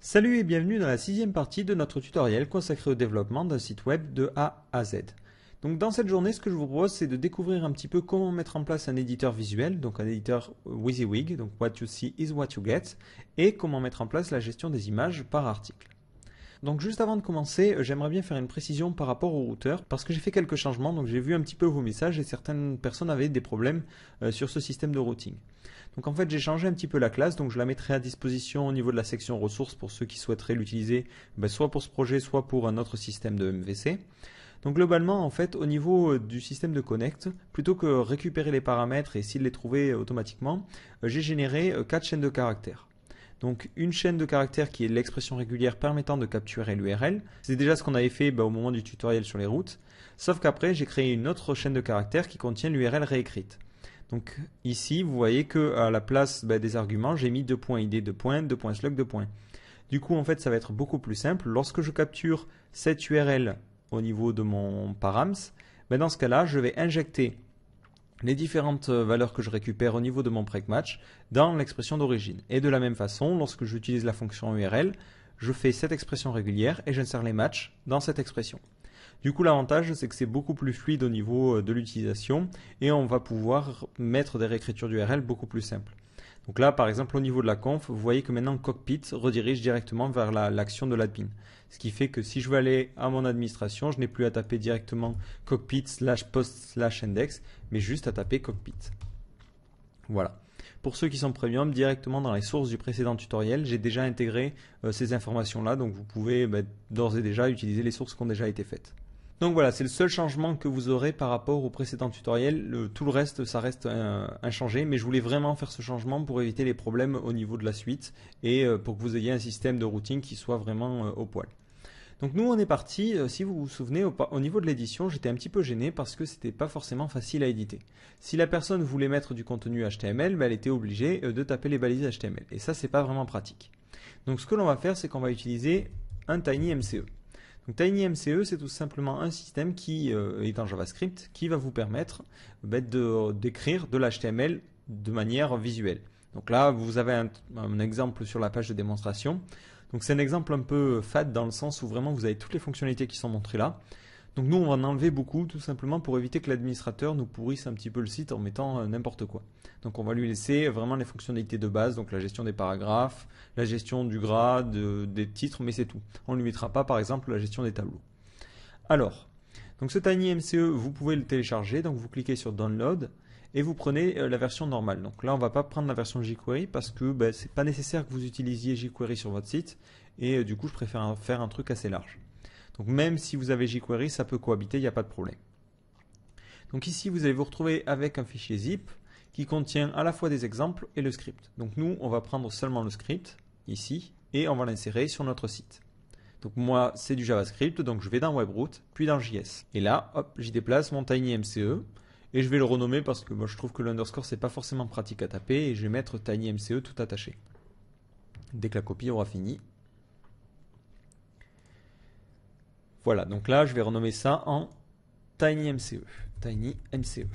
Salut et bienvenue dans la sixième partie de notre tutoriel consacré au développement d'un site web de A à Z. Donc dans cette journée, ce que je vous propose, c'est de découvrir un petit peu comment mettre en place un éditeur visuel, donc un éditeur WYSIWYG, donc What You See is What You Get, et comment mettre en place la gestion des images par article. Donc juste avant de commencer, j'aimerais bien faire une précision par rapport au routeur, parce que j'ai fait quelques changements, donc j'ai vu un petit peu vos messages et certaines personnes avaient des problèmes euh, sur ce système de routing. Donc en fait, j'ai changé un petit peu la classe, donc je la mettrai à disposition au niveau de la section ressources pour ceux qui souhaiteraient l'utiliser, ben, soit pour ce projet, soit pour un autre système de MVC. Donc globalement, en fait, au niveau euh, du système de connect, plutôt que récupérer les paramètres et s'il les trouvait euh, automatiquement, euh, j'ai généré quatre chaînes de caractères. Donc une chaîne de caractères qui est l'expression régulière permettant de capturer l'URL. C'est déjà ce qu'on avait fait ben, au moment du tutoriel sur les routes. Sauf qu'après, j'ai créé une autre chaîne de caractères qui contient l'URL réécrite. Donc ici, vous voyez que à la place bah, des arguments, j'ai mis deux points id, deux points, deux points slug, deux points. Du coup, en fait, ça va être beaucoup plus simple. Lorsque je capture cette URL au niveau de mon params, bah, dans ce cas-là, je vais injecter les différentes valeurs que je récupère au niveau de mon pregmatch match dans l'expression d'origine. Et de la même façon, lorsque j'utilise la fonction URL, je fais cette expression régulière et j'insère les matchs dans cette expression. Du coup, l'avantage, c'est que c'est beaucoup plus fluide au niveau euh, de l'utilisation et on va pouvoir mettre des réécritures d'URL beaucoup plus simples. Donc là, par exemple, au niveau de la conf, vous voyez que maintenant Cockpit redirige directement vers l'action de l'admin. Ce qui fait que si je veux aller à mon administration, je n'ai plus à taper directement Cockpit slash post slash index, mais juste à taper Cockpit. Voilà. Pour ceux qui sont premium, directement dans les sources du précédent tutoriel, j'ai déjà intégré euh, ces informations-là, donc vous pouvez bah, d'ores et déjà utiliser les sources qui ont déjà été faites. Donc voilà, c'est le seul changement que vous aurez par rapport au précédent tutoriel. tout le reste, ça reste euh, inchangé, mais je voulais vraiment faire ce changement pour éviter les problèmes au niveau de la suite et euh, pour que vous ayez un système de routing qui soit vraiment euh, au poil. Donc nous on est parti, si vous vous souvenez, au, niveau de l'édition, j'étais un petit peu gêné parce que c'était pas forcément facile à éditer. Si la personne voulait mettre du contenu HTML, bah, elle était obligée de taper les balises HTML. Et ça c'est pas vraiment pratique. Donc ce que l'on va faire, c'est qu'on va utiliser un tiny MCE. Donc, TinyMCE, e, c'est tout simplement un système qui euh, est en JavaScript, qui va vous permettre bah, d'écrire de, l'HTML de manière visuelle. Donc là, vous avez un, un exemple sur la page de démonstration. Donc c'est un exemple un peu fade dans le sens où vraiment vous avez toutes les fonctionnalités qui sont montrées là. Donc nous, on va en enlever beaucoup, tout simplement pour éviter que l'administrateur nous pourrisse un petit peu le site en mettant euh, n'importe quoi. Donc on va lui laisser vraiment les fonctionnalités de base, donc la gestion des paragraphes, la gestion du grade, des titres, mais c'est tout. On ne lui mettra pas, par exemple, la gestion des tableaux. Alors, donc ce Tiny MCE, vous pouvez le télécharger, donc vous cliquez sur Download, et vous prenez euh, la version normale. Donc là, on ne va pas prendre la version jQuery parce que ben, ce n'est pas nécessaire que vous utilisiez jQuery sur votre site. Et euh, du coup, je préfère faire un truc assez large. Donc même si vous avez jQuery, ça peut cohabiter, il n'y a pas de problème. Donc ici, vous allez vous retrouver avec un fichier zip qui contient à la fois des exemples et le script. Donc nous, on va prendre seulement le script, ici, et on va l'insérer sur notre site. Donc moi, c'est du JavaScript, donc je vais dans WebRoot, puis dans JS. Et là, hop, j'y déplace mon TinyMCE, et je vais le renommer parce que moi, je trouve que l'underscore, c'est pas forcément pratique à taper, et je vais mettre TinyMCE tout attaché. Dès que la copie aura fini, Voilà, donc là, je vais renommer ça en TinyMCE ». MCE.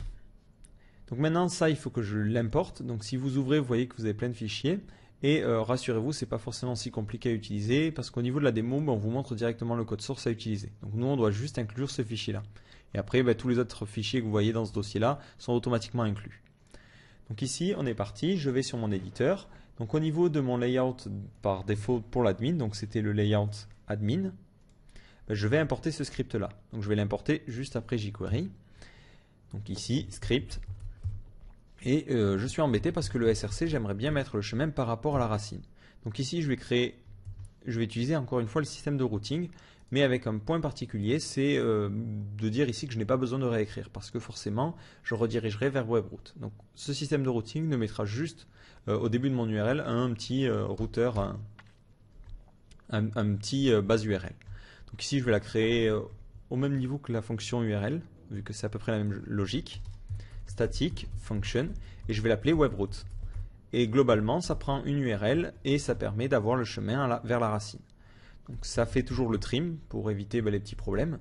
Donc maintenant, ça, il faut que je l'importe. Donc si vous ouvrez, vous voyez que vous avez plein de fichiers. Et euh, rassurez-vous, c'est pas forcément si compliqué à utiliser parce qu'au niveau de la démo, ben, on vous montre directement le code source à utiliser. Donc nous, on doit juste inclure ce fichier-là. Et après, ben, tous les autres fichiers que vous voyez dans ce dossier-là sont automatiquement inclus. Donc ici, on est parti. Je vais sur mon éditeur. Donc au niveau de mon layout par défaut pour l'admin, donc c'était le layout admin. Ben, je vais importer ce script-là. Donc je vais l'importer juste après jQuery. Donc ici, script. Et euh, je suis embêté parce que le SRC, j'aimerais bien mettre le chemin par rapport à la racine. Donc ici, je vais créer, je vais utiliser encore une fois le système de routing, mais avec un point particulier, c'est euh, de dire ici que je n'ai pas besoin de réécrire, parce que forcément, je redirigerai vers WebRoute. Donc ce système de routing ne mettra juste euh, au début de mon URL un petit routeur, un petit base URL. Donc ici, je vais la créer euh, au même niveau que la fonction URL, vu que c'est à peu près la même logique. Static function, et je vais l'appeler webroot. Et globalement, ça prend une URL et ça permet d'avoir le chemin vers la racine. Donc ça fait toujours le trim pour éviter bah, les petits problèmes.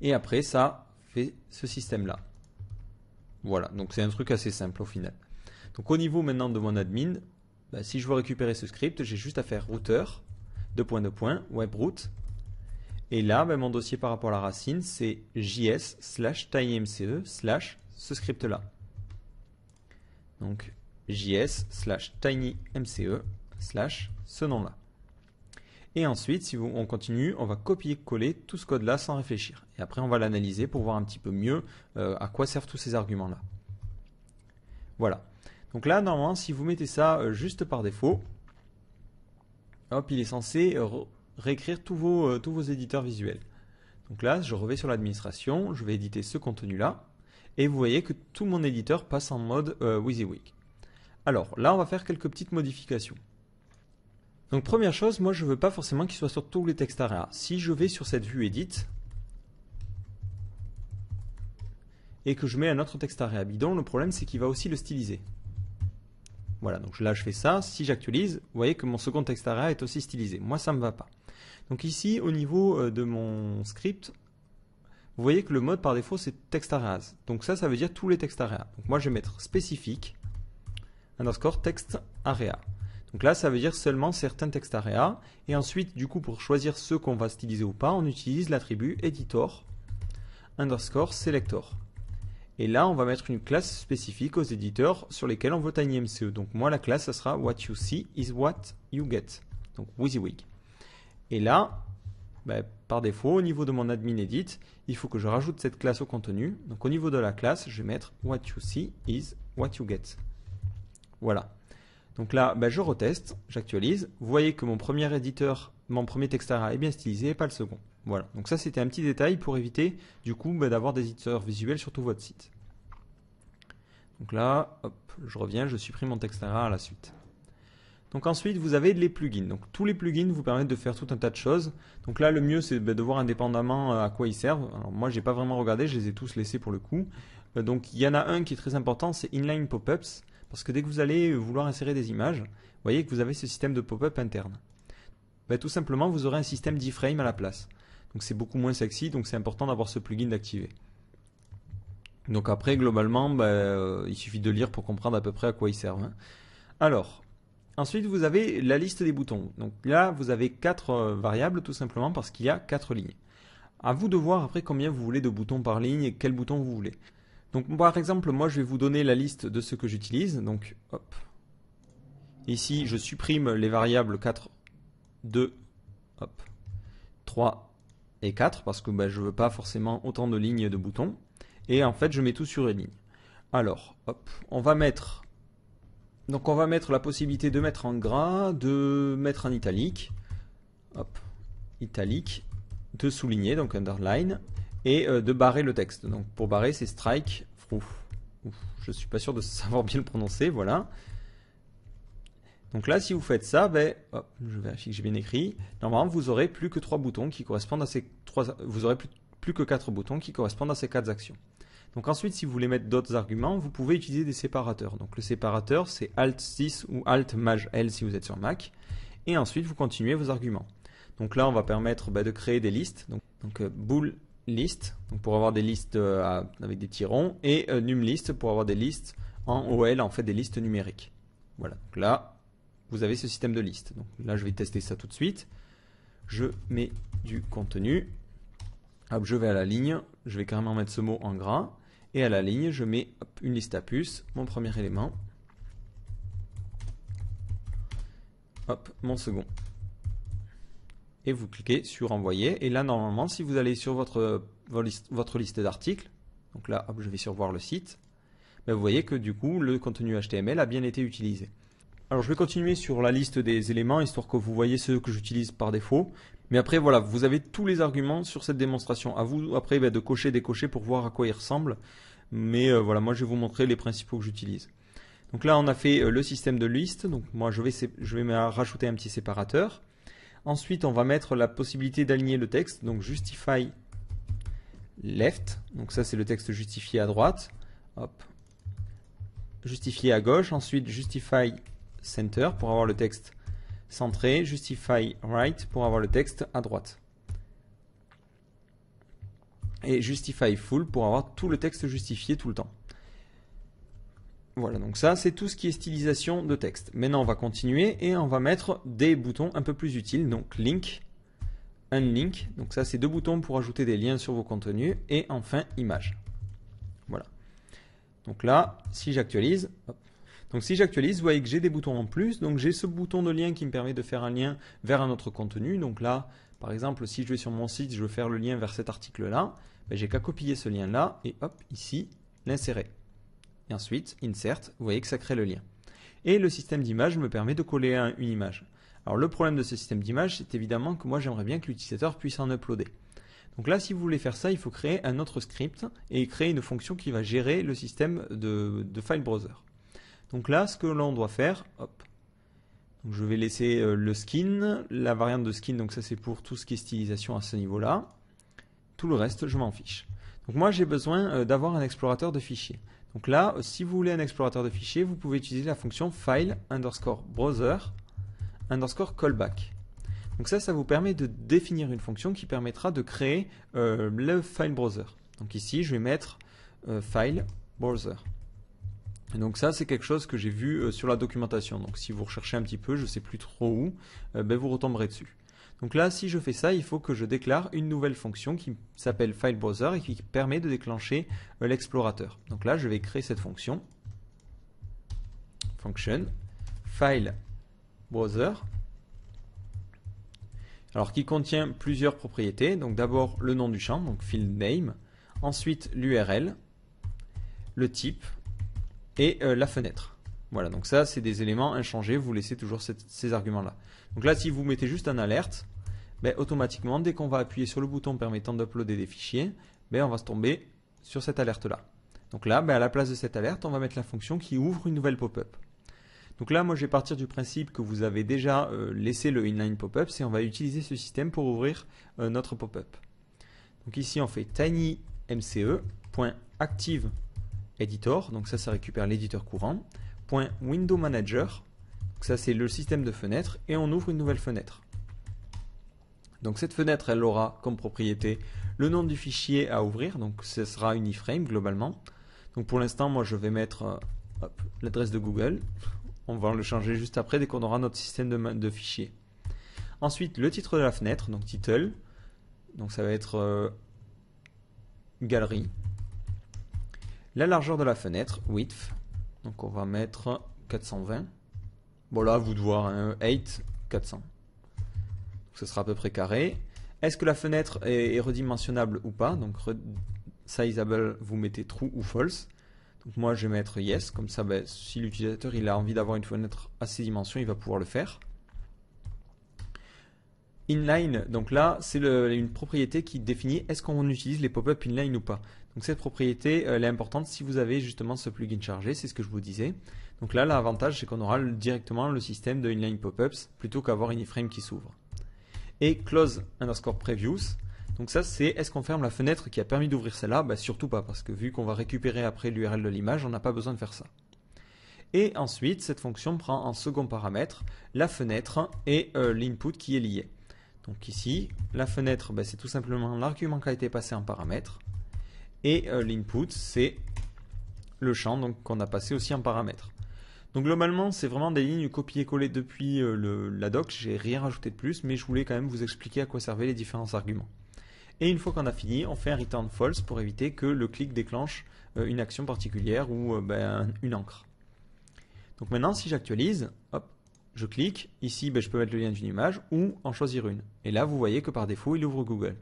Et après, ça fait ce système-là. Voilà, donc c'est un truc assez simple au final. Donc au niveau maintenant de mon admin, bah, si je veux récupérer ce script, j'ai juste à faire router deux points, deux points, webroot. Et là, ben, mon dossier par rapport à la racine, c'est js slash mce e slash ce script-là. Donc js slash tinymce e slash ce nom-là. Et ensuite, si on continue, on va copier-coller tout ce code-là sans réfléchir. Et après, on va l'analyser pour voir un petit peu mieux euh, à quoi servent tous ces arguments-là. Voilà. Donc là, normalement, si vous mettez ça euh, juste par défaut, il est censé euh, réécrire euh, tous vos, éditeurs visuels. Donc là, je reviens sur l'administration, je vais éditer ce contenu-là, et vous voyez que tout mon éditeur passe en mode euh, WYSIWYG. Alors là, on va faire quelques petites modifications. Donc première chose, moi je ne veux pas forcément qu'il soit sur tous les textes ARIA. Si je vais sur cette vue Edit, et que je mets un autre texte bidon, le problème c'est qu'il va aussi le styliser. Voilà, donc là je fais ça, si j'actualise, vous voyez que mon second texte area est aussi stylisé. Moi ça ne me va pas. Donc ici, au niveau euh, de mon script, vous voyez que le mode par défaut c'est texte area. Donc ça, ça veut dire tous les textes area. Donc moi je vais mettre spécifique underscore text area. Donc là, ça veut dire seulement certains textes area. Et ensuite, du coup, pour choisir ceux qu'on va styliser ou pas, on utilise l'attribut editor underscore selector. Et là, on va mettre une classe spécifique aux éditeurs sur lesquels on veut tiny e. Donc moi, la classe, ça sera What you see is what you get. Donc WYSIWYG. Et là, bah, par défaut, au niveau de mon admin edit, il faut que je rajoute cette classe au contenu. Donc au niveau de la classe, je vais mettre What you see is what you get. Voilà. Donc là, bah, je reteste, j'actualise. Vous voyez que mon premier éditeur, mon premier textara est bien stylisé et pas le second. Voilà, donc ça c'était un petit détail pour éviter du coup bah, d'avoir des éditeurs visuels sur tout votre site. Donc là, hop, je reviens, je supprime mon texte à la suite. Donc ensuite, vous avez les plugins. Donc tous les plugins vous permettent de faire tout un tas de choses. Donc là, le mieux, c'est bah, de voir indépendamment euh, à quoi ils servent. Alors moi, j'ai pas vraiment regardé, je les ai tous laissés pour le coup. Euh, donc il y en a un qui est très important, c'est Inline Pop-ups. Parce que dès que vous allez euh, vouloir insérer des images, vous voyez que vous avez ce système de pop-up interne. Bah, tout simplement, vous aurez un système d'iframe à la place. Donc c'est beaucoup moins sexy, donc c'est important d'avoir ce plugin d'activer. Donc après, globalement, bah, euh, il suffit de lire pour comprendre à peu près à quoi ils servent. Hein. Alors, ensuite, vous avez la liste des boutons. Donc là, vous avez quatre euh, variables tout simplement parce qu'il y a quatre lignes. À vous de voir après combien vous voulez de boutons par ligne et quel bouton vous voulez. Donc par exemple, moi je vais vous donner la liste de ce que j'utilise. Donc hop. Ici, je supprime les variables 4, 2, hop, 3 et 4 parce que je bah, je veux pas forcément autant de lignes de boutons. Et en fait, je mets tout sur une ligne. Alors, hop, on va mettre... Donc on va mettre la possibilité de mettre en gras, de mettre en italique. Hop, italique, de souligner, donc underline, et euh, de barrer le texte. Donc pour barrer, c'est strike, je suis pas sûr de savoir bien le prononcer, voilà. Donc là, si vous faites ça, ben, je vérifie que j'ai bien écrit. Normalement, vous aurez plus que trois boutons qui correspondent à ces trois, vous aurez plus, que quatre boutons qui correspondent à ces quatre actions. Donc ensuite, si vous voulez mettre d'autres arguments, vous pouvez utiliser des séparateurs. Donc le séparateur, c'est Alt 6 ou Alt Maj L si vous êtes sur Mac. Et ensuite, vous continuez vos arguments. Donc là, on va permettre ben, de créer des listes. Donc, donc euh, bool euh, euh, list, pour avoir des listes avec des petits ronds, et NumList num pour avoir des listes en OL, en fait des listes numériques. Voilà, donc là, vous avez ce système de liste. Donc là, je vais tester ça tout de suite. Je mets du contenu. Hop, je vais à la ligne. Je vais carrément mettre ce mot en gras. Et à la ligne, je mets une liste à puces, mon premier élément. Hop, mon second. Et vous cliquez sur envoyer. Et là, normalement, si vous allez sur votre, liste, d'articles, donc là, hop, je vais Voir le site, Mais ben, vous voyez que du coup, le contenu HTML a bien été utilisé. Alors je vais continuer sur la liste des éléments, histoire que vous voyez ceux que j'utilise par défaut. Mais après voilà, vous avez tous les arguments sur cette démonstration. À vous après va ben, de cocher, décocher pour voir à quoi ils ressemblent. Mais euh, voilà, moi je vais vous montrer les principaux que j'utilise. Donc là on a fait euh, le système de liste, donc moi je vais, je vais rajouter un petit séparateur. Ensuite on va mettre la possibilité d'aligner le texte, donc justify left, donc ça c'est le texte justifié à droite, hop, justifié à gauche, ensuite justify center pour avoir le texte centré, justify right pour avoir le texte à droite. Et justify full pour avoir tout le texte justifié tout le temps. Voilà, donc ça c'est tout ce qui est stylisation de texte. Maintenant on va continuer et on va mettre des boutons un peu plus utiles, donc link, unlink, donc ça c'est deux boutons pour ajouter des liens sur vos contenus, et enfin image. Voilà. Donc là, si j'actualise, donc si j'actualise, vous voyez que j'ai des boutons en plus. Donc j'ai ce bouton de lien qui me permet de faire un lien vers un autre contenu. Donc là, par exemple, si je vais sur mon site, je veux faire le lien vers cet article-là, ben, j'ai qu'à copier ce lien-là et hop, ici, l'insérer. Et ensuite, insert, vous voyez que ça crée le lien. Et le système d'image me permet de coller une image. Alors le problème de ce système d'image, c'est évidemment que moi j'aimerais bien que l'utilisateur puisse en uploader. Donc là, si vous voulez faire ça, il faut créer un autre script et créer une fonction qui va gérer le système de file browser. Donc là, ce que l'on doit faire, hop, donc je vais laisser euh, le skin, la variante de skin, donc ça c'est pour tout ce qui est stylisation à ce niveau-là. Tout le reste, je m'en fiche. Donc moi, j'ai besoin euh, d'avoir un explorateur de fichiers. Donc là, euh, si vous voulez un explorateur de fichiers, vous pouvez utiliser la fonction file underscore browser underscore callback. Donc ça, ça vous permet de définir une fonction qui permettra de créer le file browser. Donc ici, je vais mettre file browser. Donc ça, c'est quelque chose que j'ai vu euh, sur la documentation. Donc si vous recherchez un petit peu, je ne sais plus trop où, euh, ben, vous retomberez dessus. Donc là, si je fais ça, il faut que je déclare une nouvelle fonction qui s'appelle file browser et qui permet de déclencher euh, l'explorateur. Donc là, je vais créer cette fonction. Function browser, Alors qui contient plusieurs propriétés. Donc d'abord le nom du champ, donc field name. Ensuite l'URL, le type, et euh, la fenêtre. Voilà, donc ça, c'est des éléments inchangés, vous laissez toujours ces arguments-là. Donc là, si vous mettez juste un alerte, mais ben, automatiquement, dès qu'on va appuyer sur le bouton permettant d'uploader des fichiers, mais ben, on va se tomber sur cette alerte-là. Donc là, ben, à la place de cette alerte, on va mettre la fonction qui ouvre une nouvelle pop-up. Donc là, moi, je vais partir du principe que vous avez déjà euh, laissé le inline pop-up, et on va utiliser ce système pour ouvrir euh, notre pop-up. Donc ici, on fait mce.active editor, donc ça, ça récupère l'éditeur courant, point window manager, ça c'est le système de fenêtre, et on ouvre une nouvelle fenêtre. Donc cette fenêtre, elle aura comme propriété le nom du fichier à ouvrir, donc ce sera une iframe globalement. Donc pour l'instant, moi je vais mettre euh, l'adresse de Google, on va le changer juste après dès qu'on aura notre système de, de fichiers. Ensuite, le titre de la fenêtre, donc title, donc ça va être euh, galerie, la largeur de la fenêtre, width. Donc on va mettre 420. Bon là, vous de voir, 8, hein, 400. ce sera à peu près carré. Est-ce que la fenêtre est, redimensionnable ou pas Donc sizable vous mettez true ou false. Donc moi je vais mettre yes, comme ça ben, si l'utilisateur il a envie d'avoir une fenêtre à ces dimensions, il va pouvoir le faire inline, donc là, c'est une propriété qui définit est-ce qu'on utilise les pop-up inline ou pas. Donc cette propriété, euh, elle est importante si vous avez justement ce plugin chargé, c'est ce que je vous disais. Donc là, l'avantage, c'est qu'on aura directement le système de inline pop-ups plutôt qu'avoir une iframe qui s'ouvre. Et close underscore previews. Donc ça, c'est est-ce qu'on ferme la fenêtre qui a permis d'ouvrir celle-là bah, Surtout pas, parce que vu qu'on va récupérer après l'URL de l'image, on n'a pas besoin de faire ça. Et ensuite, cette fonction prend en second paramètre la fenêtre et euh, l'input qui est lié. Donc ici, la fenêtre, bah, c'est tout simplement l'argument qui a été passé en paramètre. Et euh, l'input, c'est le champ qu'on a passé aussi en paramètre. Donc globalement, c'est vraiment des lignes copiées-collées depuis euh, le, la doc. J'ai rien rajouté de plus, mais je voulais quand même vous expliquer à quoi servaient les différents arguments. Et une fois qu'on a fini, on fait un return false pour éviter que le clic déclenche euh, une action particulière ou ben, une encre. Donc maintenant, si j'actualise, je clique, ici ben, je peux mettre le lien d'une image ou en choisir une. Et là vous voyez que par défaut il ouvre Google.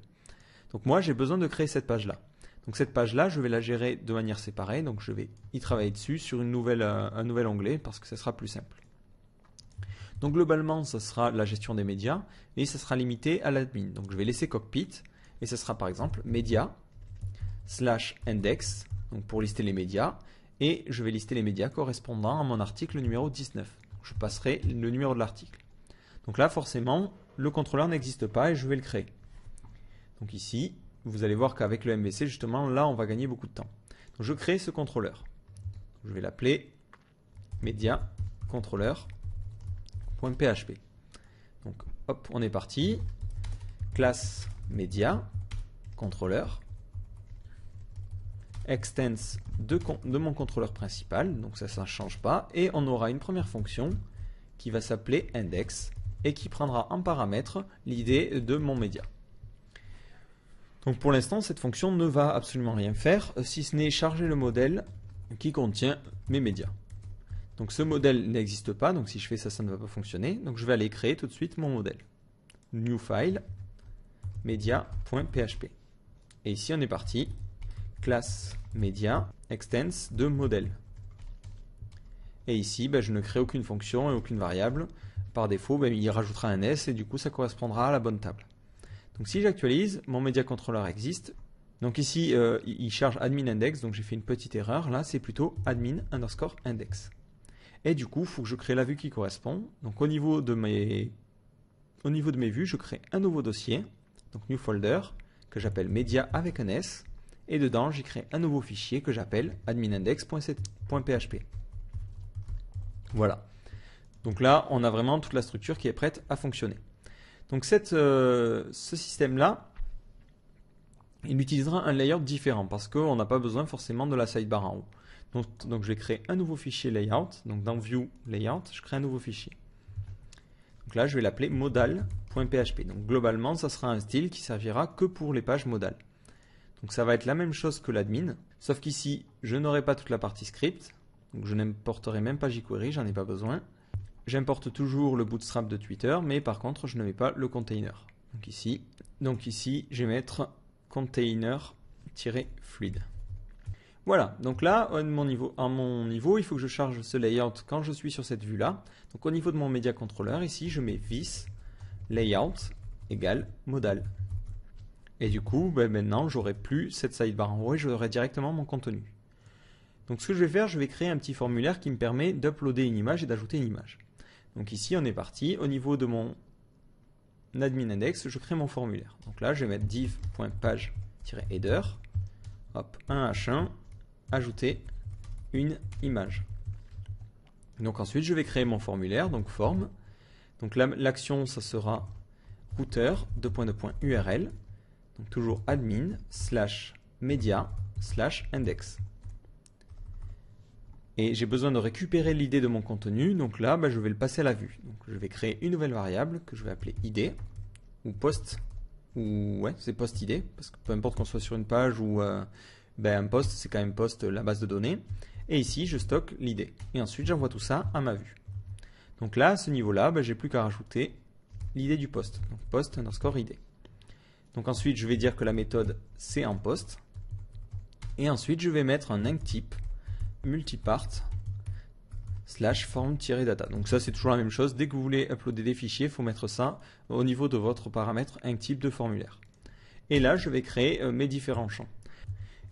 Donc moi j'ai besoin de créer cette page là. Donc cette page là je vais la gérer de manière séparée, donc je vais y travailler dessus sur une nouvelle, euh, un nouvel onglet parce que ce sera plus simple. Donc globalement ce sera la gestion des médias et ça sera limité à l'admin. Donc je vais laisser cockpit et ce sera par exemple médias slash index donc pour lister les médias et je vais lister les médias correspondant à mon article numéro 19. Je passerai le numéro de l'article. Donc là, forcément, le contrôleur n'existe pas et je vais le créer. Donc ici, vous allez voir qu'avec le MVC, justement, là, on va gagner beaucoup de temps. je crée ce contrôleur. Je vais l'appeler MediaController.php ». Donc hop, on est parti. Classe média extends de, mon contrôleur principal, donc ça, ça ne change pas, et on aura une première fonction qui va s'appeler index et qui prendra en paramètre l'idée de mon média. Donc pour l'instant, cette fonction ne va absolument rien faire, euh, si ce n'est charger le modèle qui contient mes médias. Donc ce modèle n'existe pas, donc si je fais ça, ça ne va pas fonctionner. Donc je vais aller créer tout de suite mon modèle. New file, media.php. Et ici, on est parti classe média extends de modèle. Et ici, bah, je ne crée aucune fonction et aucune variable. Par défaut, bah, il rajoutera un S et du coup, ça correspondra à la bonne table. Donc si j'actualise, mon media controller existe. Donc ici, euh, il charge admin index, donc j'ai fait une petite erreur. Là, c'est plutôt admin underscore index. Et du coup, il faut que je crée la vue qui correspond. Donc au niveau de mes, au niveau de mes vues, je crée un nouveau dossier, donc new folder, que j'appelle média avec un S et dedans j'ai créé un nouveau fichier que j'appelle adminindex.php. Voilà. Donc là, on a vraiment toute la structure qui est prête à fonctionner. Donc euh, ce système-là, il utilisera un layout différent parce qu'on n'a pas besoin forcément de la sidebar en haut. Donc, donc je vais créer un nouveau fichier layout. Donc dans View Layout, je crée un nouveau fichier. Donc là, je vais l'appeler modal.php. Donc globalement, ça sera un style qui servira que pour les pages modales. Donc ça va être la même chose que l'admin, sauf qu'ici, je n'aurai pas toute la partie script, donc je n'importerai même pas jQuery, j'en ai pas besoin. J'importe toujours le bootstrap de Twitter, mais par contre, je ne mets pas le container. Donc ici, donc ici je vais mettre container fluid Voilà, donc là, à mon, niveau, mon niveau, il faut que je charge ce layout quand je suis sur cette vue-là. Donc au niveau de mon média contrôleur, ici, je mets vis layout égale modal. Et du coup, ben maintenant, j'aurai plus cette sidebar en haut et j'aurai directement mon contenu. Donc ce que je vais faire, je vais créer un petit formulaire qui me permet d'uploader une image et d'ajouter une image. Donc ici, on est parti. Au niveau de mon admin index, je crée mon formulaire. Donc là, je vais mettre div.page-header. Hop, 1h1, ajouter une image. Donc ensuite, je vais créer mon formulaire, donc form. Donc l'action, ça sera routeur de points de URL. Donc toujours admin slash media slash index. Et j'ai besoin de récupérer l'idée de mon contenu, donc là bah, je vais le passer à la vue. Donc je vais créer une nouvelle variable que je vais appeler id ou post ou ouais c'est post id parce que peu importe qu'on soit sur une page ou euh, ben, un post c'est quand même post euh, la base de données. Et ici je stocke l'idée et ensuite j'envoie tout ça à ma vue. Donc là à ce niveau là bah, j'ai plus qu'à rajouter l'idée du post. Donc post underscore id. Donc ensuite, je vais dire que la méthode c'est en poste. Et ensuite, je vais mettre un type multipart slash form-data. Donc ça, c'est toujours la même chose. Dès que vous voulez uploader des fichiers, il faut mettre ça au niveau de votre paramètre type de formulaire. Et là, je vais créer euh, mes différents champs.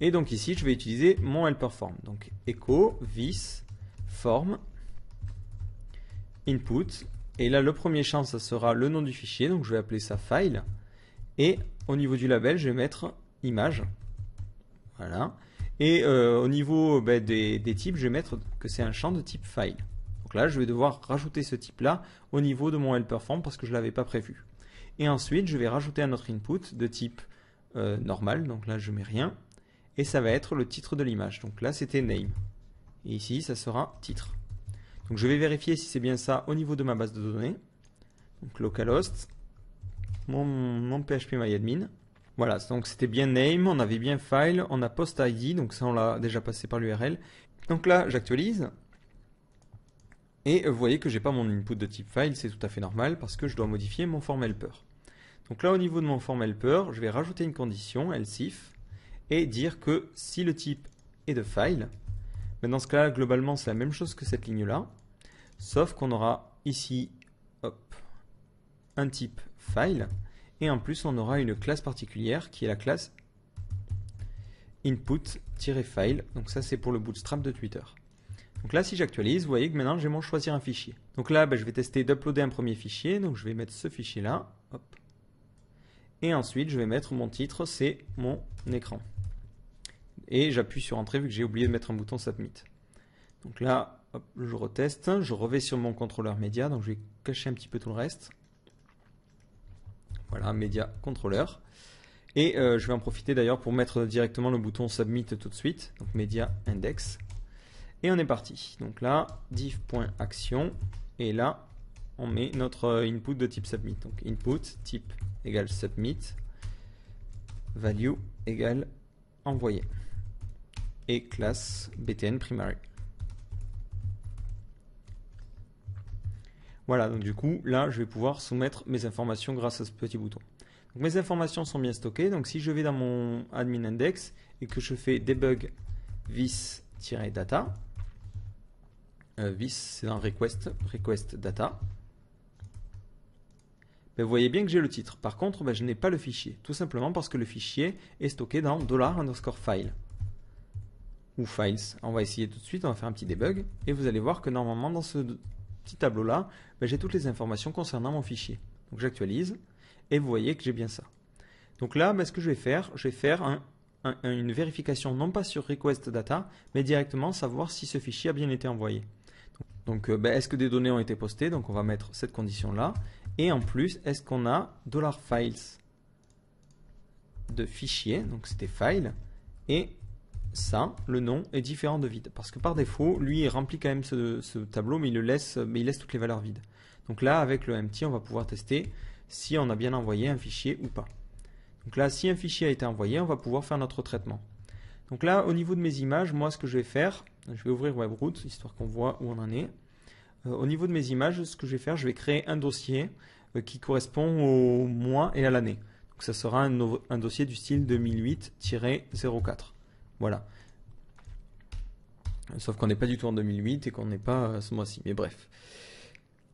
Et donc ici, je vais utiliser mon helper form. Donc echo, vis, form, input. Et là, le premier champ, ça sera le nom du fichier. Donc je vais appeler ça file. Et au niveau du label, je vais mettre image. Voilà. Et euh, au niveau bah, des, types, je vais mettre que c'est un champ de type file. Donc là, je vais devoir rajouter ce type-là au niveau de mon helper form parce que je ne l'avais pas prévu. Et ensuite, je vais rajouter un autre input de type euh, normal. Donc là, je mets rien. Et ça va être le titre de l'image. Donc là, c'était name. Et ici, ça sera titre. Donc je vais vérifier si c'est bien ça au niveau de ma base de données. Donc localhost mon, mon PHP MyAdmin. Voilà, donc c'était bien name, on avait bien file, on a post ID, donc ça on l'a déjà passé par l'URL. Donc là, j'actualise. Et vous voyez que j'ai pas mon input de type file, c'est tout à fait normal parce que je dois modifier mon form helper. Donc là, au niveau de mon form helper, je vais rajouter une condition, if et dire que si le type est de file, mais ben dans ce cas-là, globalement, c'est la même chose que cette ligne-là, sauf qu'on aura ici hop, un type file. Et en plus, on aura une classe particulière qui est la classe input-file. Donc ça, c'est pour le bootstrap de Twitter. Donc là, si j'actualise, vous voyez que maintenant, j'ai mon choisir un fichier. Donc là, bah, je vais tester d'uploader un premier fichier. Donc je vais mettre ce fichier-là. Et ensuite, je vais mettre mon titre, c'est mon écran. Et j'appuie sur Entrée vu que j'ai oublié de mettre un bouton Submit. Donc là, je reteste. Je revais sur mon contrôleur média. Donc je vais cacher un petit peu tout le reste. Voilà, Media Controller. Et euh, je vais en profiter d'ailleurs pour mettre directement le bouton Submit tout de suite, donc Media Index. Et on est parti. Donc là, div.action. Et là, on met notre input de type submit. Donc input type égale submit, value égale envoyé Et classe btn primary. Voilà, donc du coup, là, je vais pouvoir soumettre mes informations grâce à ce petit bouton. mes informations sont bien stockées. Donc, si je vais dans mon admin index et que je fais debug vis-data, euh, vis, c'est dans « request, request data, ben, vous voyez bien que j'ai le titre. Par contre, ben, je n'ai pas le fichier, tout simplement parce que le fichier est stocké dans dollar underscore $file ou files. On va essayer tout de suite, on va faire un petit debug et vous allez voir que normalement dans ce petit tableau-là, ben, j'ai toutes les informations concernant mon fichier. Donc j'actualise et vous voyez que j'ai bien ça. Donc là, ben, ce que je vais faire, je vais faire une vérification non pas sur request data, mais directement savoir si ce fichier a bien été envoyé. Donc euh, ben, est-ce que des données ont été postées Donc on va mettre cette condition-là. Et en plus, est-ce qu'on a $files de fichier, donc c'était file, et ça, le nom, est différent de vide. Parce que par défaut, lui, il remplit quand même ce, tableau, mais il, le laisse, mais il laisse toutes les valeurs vides. Donc là, avec le empty, on va pouvoir tester si on a bien envoyé un fichier ou pas. Donc là, si un fichier a été envoyé, on va pouvoir faire notre traitement. Donc là, au niveau de mes images, moi, ce que je vais faire, je vais ouvrir WebRoot, histoire qu'on voit où on en est. Euh, au niveau de mes images, ce que je vais faire, je vais créer un dossier euh, qui correspond au mois et à l'année. Donc ça sera un, un dossier du style 2008-04. Voilà. Sauf qu'on n'est pas du tout en 2008 et qu'on n'est pas euh, ce mois-ci. Mais bref.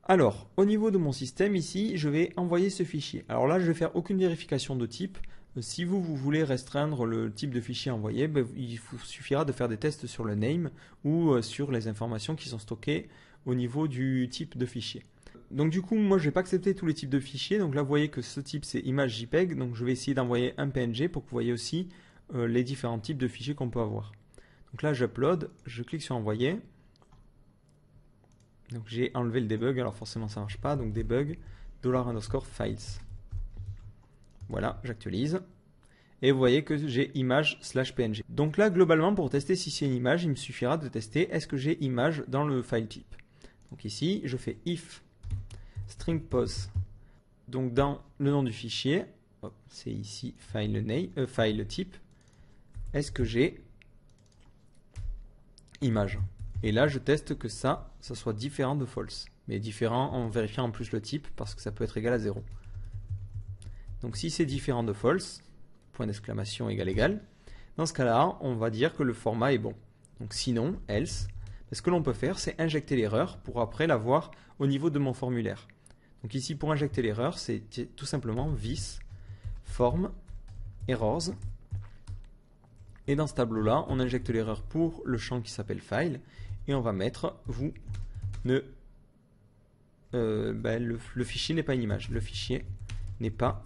Alors, au niveau de mon système ici, je vais envoyer ce fichier. Alors là, je vais faire aucune vérification de type. Euh, si vous, voulez restreindre le type de fichier envoyé, ben, il vous suffira de faire des tests sur le name ou euh, sur les informations qui sont stockées au niveau du type de fichier. Donc du coup, moi, je vais pas accepter tous les types de fichiers. Donc là, vous voyez que ce type, c'est image JPEG. Donc je vais essayer d'envoyer un PNG pour que vous voyez aussi euh, les différents types de fichiers qu'on peut avoir. Donc là, j'upload, je clique sur envoyer. Donc j'ai enlevé le debug, alors forcément ça marche pas, donc debug, dollar underscore files. Voilà, j'actualise. Et vous voyez que j'ai image slash png. Donc là, globalement, pour tester si c'est une image, il me suffira de tester est-ce que j'ai image dans le file type. Donc ici, je fais if string pos. Donc dans le nom du fichier, c'est ici file, name, euh, file type, est-ce que j'ai image Et là, je teste que ça, ça soit différent de false. Mais différent en vérifiant en plus le type, parce que ça peut être égal à 0. Donc si c'est différent de false, point d'exclamation égal égal, dans ce cas-là, on va dire que le format est bon. Donc sinon, else, ben, ce que l'on peut faire, c'est injecter l'erreur pour après l'avoir au niveau de mon formulaire. Donc ici, pour injecter l'erreur, c'est tout simplement vis form errors et dans ce tableau-là, on injecte l'erreur pour le champ qui s'appelle file. Et on va mettre vous ne. Euh, ben, le, fichier n'est pas une image. Le fichier n'est pas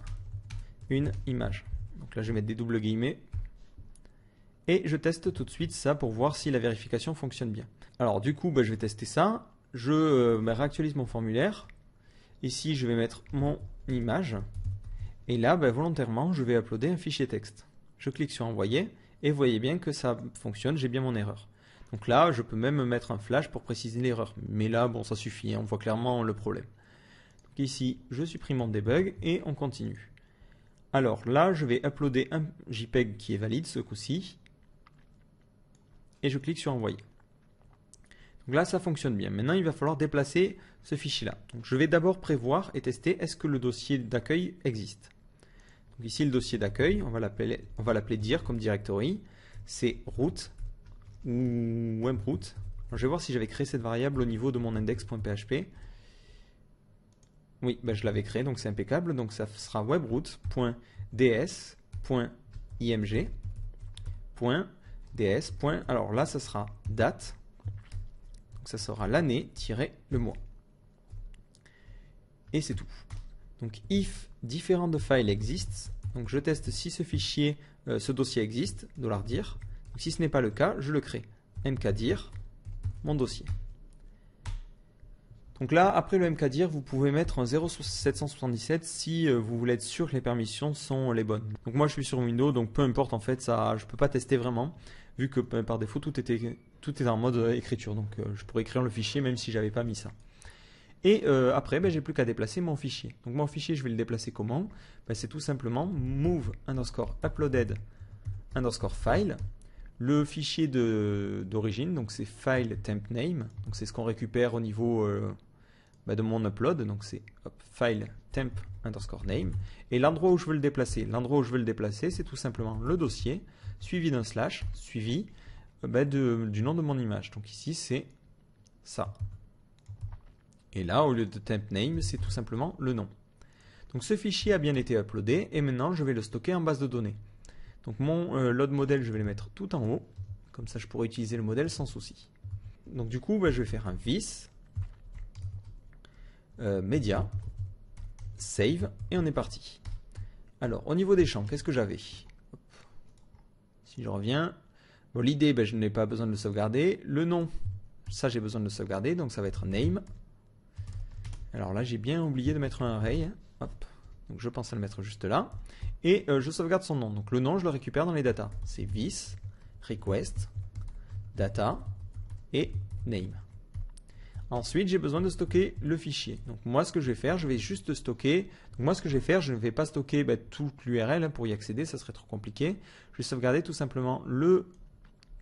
une image. Donc là, je vais mettre des doubles guillemets. Et je teste tout de suite ça pour voir si la vérification fonctionne bien. Alors du coup, ben, je vais tester ça. Je euh, ben, réactualise mon formulaire. Ici, je vais mettre mon image. Et là, volontairement, je vais uploader un fichier texte. Je clique sur Envoyer et vous voyez bien que ça fonctionne, j'ai bien mon erreur. Donc là, je peux même mettre un flash pour préciser l'erreur. Mais là, bon, ça suffit, hein, on voit clairement le problème. Donc ici, je supprime mon debug et on continue. Alors là, je vais uploader un JPEG qui est valide ce coup-ci. Et je clique sur Envoyer. Donc là, ça fonctionne bien. Maintenant, il va falloir déplacer ce fichier-là. Donc je vais d'abord prévoir et tester est-ce que le dossier d'accueil existe ici, le dossier d'accueil, on va l'appeler dire comme directory. C'est root ou webroot. je vais voir si j'avais créé cette variable au niveau de mon index.php. Oui, ben, je l'avais créé, donc c'est impeccable. Donc ça sera webroot.ds.img.ds. .ds. Alors là, ça sera date. ça sera l'année-le mois. Et c'est tout. Donc if différent de file exists, donc je teste si ce fichier, euh, ce dossier existe, $dir. si ce n'est pas le cas, je le crée. mkdir, mon dossier. Donc là, après le mkdir, vous pouvez mettre un 0777 si euh, vous voulez être sûr que les permissions sont les bonnes. Donc moi, je suis sur Windows, donc peu importe en fait, ça, je ne peux pas tester vraiment, vu que ben, par défaut, tout est en mode euh, écriture. Donc je pourrais écrire le fichier même si j'avais pas mis ça. Et euh, après, ben, j'ai plus qu'à déplacer mon fichier. Donc mon fichier, je vais le déplacer comment ben, C'est tout simplement move underscore uploaded underscore file. Le fichier d'origine, donc c'est file temp name. Donc c'est ce qu'on récupère au niveau euh, ben, de mon upload. Donc c'est file temp underscore name. Et l'endroit où je veux le déplacer, l'endroit où je veux le déplacer, c'est tout simplement le dossier suivi d'un slash, suivi euh, ben, du nom de mon image. Donc ici, c'est ça. Et là, au lieu de temp name, c'est tout simplement le nom. Donc ce fichier a bien été uploadé et maintenant je vais le stocker en base de données. Donc mon euh, load model, je vais le mettre tout en haut. Comme ça, je pourrai utiliser le modèle sans souci. Donc du coup, bah, je vais faire un vis, euh, Média. save, et on est parti. Alors, au niveau des champs, qu'est-ce que j'avais Si je reviens, l'idée, bah, je n'ai pas besoin de le sauvegarder. Le nom, ça j'ai besoin de le sauvegarder, donc ça va être name. Alors là, j'ai bien oublié de mettre un array. Donc je pense à le mettre juste là. Et euh, je sauvegarde son nom. Donc le nom, je le récupère dans les data. C'est vis, request, data et name. Ensuite, j'ai besoin de stocker le fichier. Donc moi, ce que je vais faire, je vais juste stocker. Donc moi, ce que je vais faire, je ne vais pas stocker bah, toute l'URL hein, pour y accéder, ça serait trop compliqué. Je vais sauvegarder tout simplement le,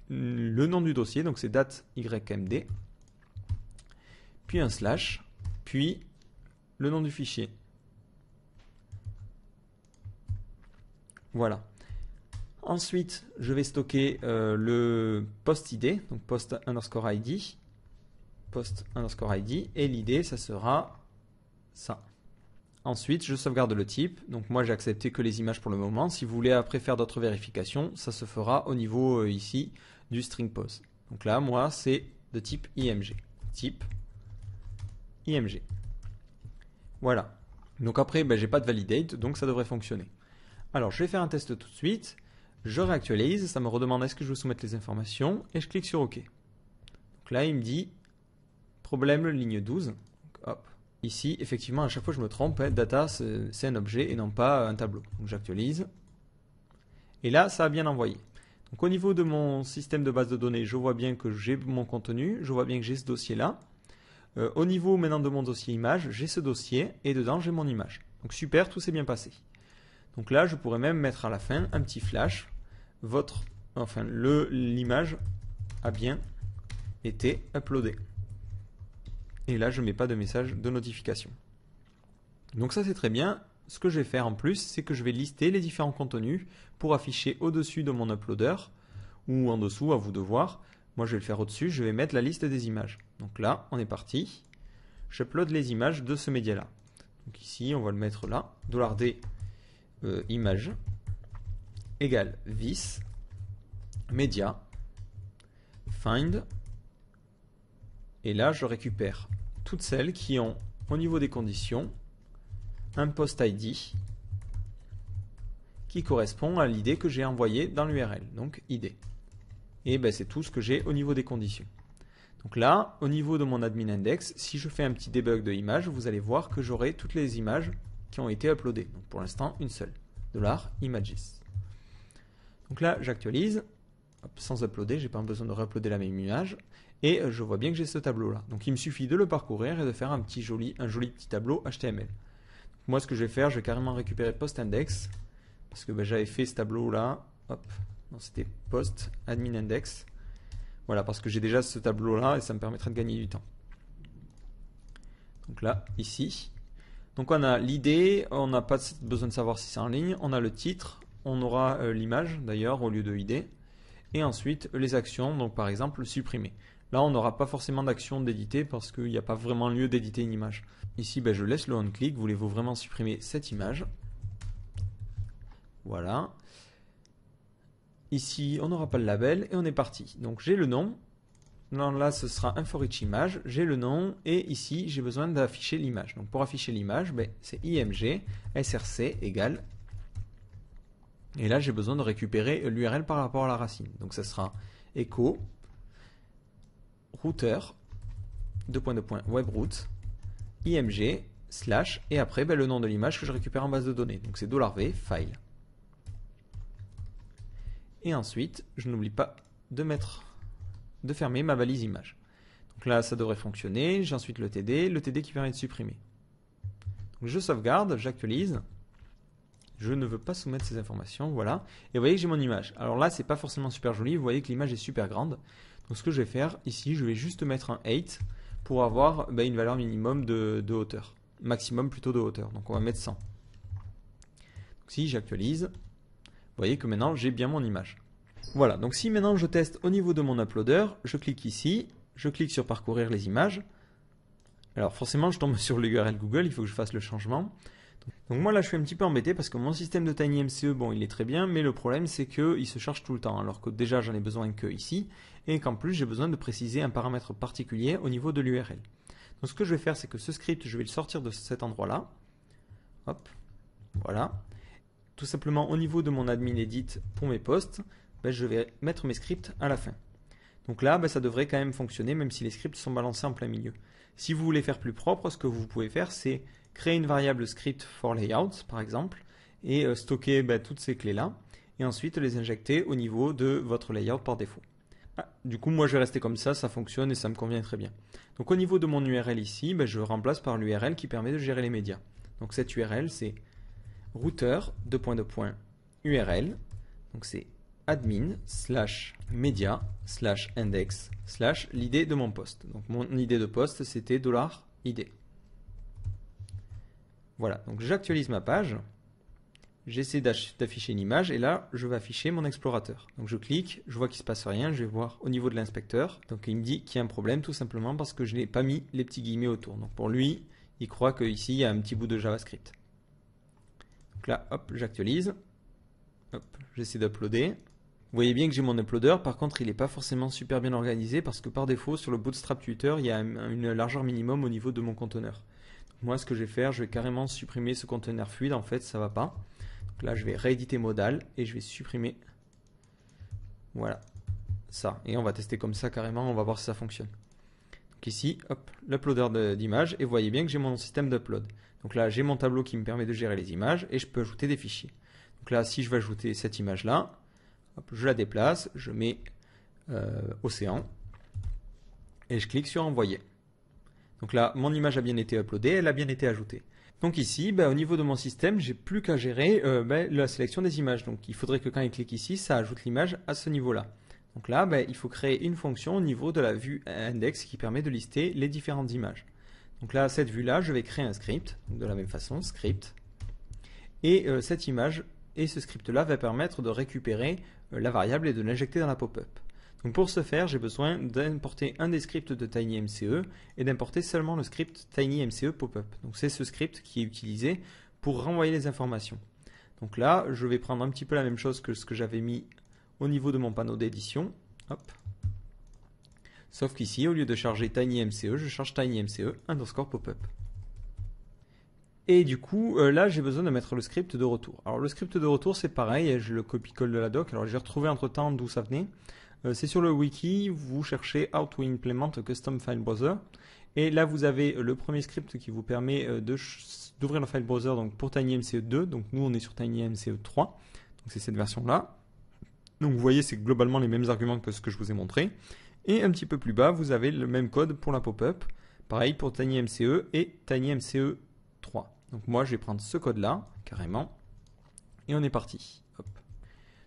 le nom du dossier. Donc c'est date YMD. Puis un slash puis le nom du fichier. Voilà. Ensuite, je vais stocker euh, le post ID, donc post underscore ID, post underscore ID, et l'idée, ça sera ça. Ensuite, je sauvegarde le type. Donc moi, j'ai accepté que les images pour le moment. Si vous voulez après faire d'autres vérifications, ça se fera au niveau euh, ici du string post. Donc là, moi, c'est de type IMG, type IMG. Voilà. Donc après, ben, j'ai pas de validate, donc ça devrait fonctionner. Alors je vais faire un test tout de suite. Je réactualise, ça me redemande est-ce que je veux soumettre les informations, et je clique sur OK. Donc là, il me dit problème ligne 12. hop. Ici, effectivement, à chaque fois je me trompe, hein. data c'est un objet et non pas un tableau. Donc j'actualise. Et là, ça a bien envoyé. Donc au niveau de mon système de base de données, je vois bien que j'ai mon contenu, je vois bien que j'ai ce dossier là. Euh, au niveau maintenant de mon dossier image, j'ai ce dossier et dedans j'ai mon image. Donc super, tout s'est bien passé. Donc là, je pourrais même mettre à la fin un petit flash. Votre, enfin, l'image a bien été uploadée. Et là, je ne mets pas de message de notification. Donc ça, c'est très bien. Ce que je vais faire en plus, c'est que je vais lister les différents contenus pour afficher au-dessus de mon uploader ou en dessous, à vous de voir, moi, je vais le faire au-dessus. Je vais mettre la liste des images. Donc là, on est parti. J'upload les images de ce média-là. Donc ici, on va le mettre là. $d euh, image égale vis média find. Et là, je récupère toutes celles qui ont, au niveau des conditions, un post ID qui correspond à l'idée que j'ai envoyée dans l'URL, donc ID. Et ben, c'est tout ce que j'ai au niveau des conditions. Donc là, au niveau de mon admin index, si je fais un petit debug de image, vous allez voir que j'aurai toutes les images qui ont été uploadées. Donc pour l'instant, une seule. Dollar images. Donc là, j'actualise. Sans uploader, j'ai pas besoin de réuploader la même image. Et euh, je vois bien que j'ai ce tableau-là. Donc il me suffit de le parcourir et de faire un, petit joli, un joli petit tableau HTML. Moi, ce que je vais faire, je vais carrément récupérer post-index. Parce que ben, j'avais fait ce tableau-là c'était post admin index. Voilà, parce que j'ai déjà ce tableau-là et ça me permettra de gagner du temps. Donc là, ici. Donc on a l'idée, on n'a pas besoin de savoir si c'est en ligne, on a le titre, on aura euh, l'image d'ailleurs au lieu de idée, et ensuite les actions, donc par exemple supprimer. Là, on n'aura pas forcément d'action d'éditer parce qu'il n'y a pas vraiment lieu d'éditer une image. Ici, ben, je laisse le on-click. Voulez-vous vraiment supprimer cette image Voilà. Ici, on n'aura pas le label et on est parti. Donc j'ai le nom. Là, là ce sera un for image. J'ai le nom et ici, j'ai besoin d'afficher l'image. Donc pour afficher l'image, ben, c'est img src égale. Et là, j'ai besoin de récupérer l'URL par rapport à la racine. Donc ça sera echo router deux points img slash et après ben, le nom de l'image que je récupère en base de données. Donc c'est $v file. Et ensuite, je n'oublie pas de mettre, de fermer ma valise image. Donc là, ça devrait fonctionner. J'ai ensuite le TD, le TD qui permet de supprimer. je sauvegarde, j'actualise. Je ne veux pas soumettre ces informations, voilà. Et vous voyez que j'ai mon image. Alors là, c'est pas forcément super joli. Vous voyez que l'image est super grande. Donc ce que je vais faire ici, je vais juste mettre un 8 pour avoir bah, une valeur minimum de, de, hauteur. Maximum plutôt de hauteur. Donc on va mettre 100. Donc si j'actualise, vous voyez que maintenant j'ai bien mon image. Voilà, donc si maintenant je teste au niveau de mon uploader, je clique ici, je clique sur parcourir les images. Alors forcément je tombe sur l'URL Google, il faut que je fasse le changement. Donc moi là je suis un petit peu embêté parce que mon système de TinyMCE, bon il est très bien, mais le problème c'est qu'il se charge tout le temps, alors que déjà j'en ai besoin que ici, et qu'en plus j'ai besoin de préciser un paramètre particulier au niveau de l'URL. Donc ce que je vais faire c'est que ce script je vais le sortir de cet endroit là. Hop, voilà. Tout simplement au niveau de mon admin edit pour mes posts, ben, je vais mettre mes scripts à la fin. Donc là, ben, ça devrait quand même fonctionner, même si les scripts sont balancés en plein milieu. Si vous voulez faire plus propre, ce que vous pouvez faire, c'est créer une variable script for layouts, par exemple, et euh, stocker ben, toutes ces clés-là, et ensuite les injecter au niveau de votre layout par défaut. Ah, du coup, moi, je vais rester comme ça, ça fonctionne et ça me convient très bien. Donc au niveau de mon URL ici, je remplace par l'URL qui permet de gérer les médias. Donc cette URL, c'est routeur de URL. Donc c'est admin slash media slash index slash l'idée de mon poste. Donc mon idée de poste c'était dollar id. Voilà, donc j'actualise ma page. J'essaie d'afficher une image et là je vais afficher mon explorateur. Donc je clique, je vois qu'il ne se passe rien, je vais voir au niveau de l'inspecteur. Donc il me dit qu'il y a un problème tout simplement parce que je n'ai pas mis les petits guillemets autour. Donc pour lui, il croit qu'ici il y a un petit bout de JavaScript. Donc là, hop, j'actualise. j'essaie d'uploader. Vous voyez bien que j'ai mon uploader, par contre il n'est pas forcément super bien organisé parce que par défaut sur le Bootstrap Twitter il y a une largeur minimum au niveau de mon conteneur. moi ce que je vais faire, je vais carrément supprimer ce conteneur fluide, en fait ça va pas. Donc là je vais rééditer modal et je vais supprimer. Voilà, ça. Et on va tester comme ça carrément, on va voir si ça fonctionne. Donc ici, hop, l'uploader d'image et vous voyez bien que j'ai mon système d'upload. Donc là, j'ai mon tableau qui me permet de gérer les images et je peux ajouter des fichiers. Donc là, si je veux ajouter cette image-là, je la déplace, je mets euh, océan et je clique sur envoyer. Donc là, mon image a bien été uploadée, elle a bien été ajoutée. Donc ici, ben, au niveau de mon système, j'ai plus qu'à gérer euh, ben, la sélection des images. Donc il faudrait que quand il clique ici, ça ajoute l'image à ce niveau-là. Donc là, ben, il faut créer une fonction au niveau de la vue index qui permet de lister les différentes images. Donc là, cette vue-là, je vais créer un script, de la même façon, script. Et euh, cette image et ce script-là va permettre de récupérer euh, la variable et de l'injecter dans la pop-up. Donc pour ce faire, j'ai besoin d'importer un des scripts de TinyMCE et d'importer seulement le script TinyMCE pop-up. Donc c'est ce script qui est utilisé pour renvoyer les informations. Donc là, je vais prendre un petit peu la même chose que ce que j'avais mis au niveau de mon panneau d'édition. Hop, Sauf qu'ici, au lieu de charger TinyMCE, je charge TinyMCE underscore pop-up. Et du coup, euh, là, j'ai besoin de mettre le script de retour. Alors, le script de retour, c'est pareil, je le copie-colle de la doc. Alors, j'ai retrouvé entre-temps d'où ça venait. Euh, c'est sur le wiki, vous cherchez How to Implement a Custom File Browser. Et là, vous avez le premier script qui vous permet euh, d'ouvrir le file browser donc pour TinyMCE2. Donc, nous, on est sur TinyMCE3. Donc, c'est cette version-là. Donc, vous voyez, c'est globalement les mêmes arguments que ce que je vous ai montré. Et un petit peu plus bas, vous avez le même code pour la pop-up. Pareil pour TinyMCE et TinyMCE 3. Donc moi, je vais prendre ce code-là, carrément. Et on est parti.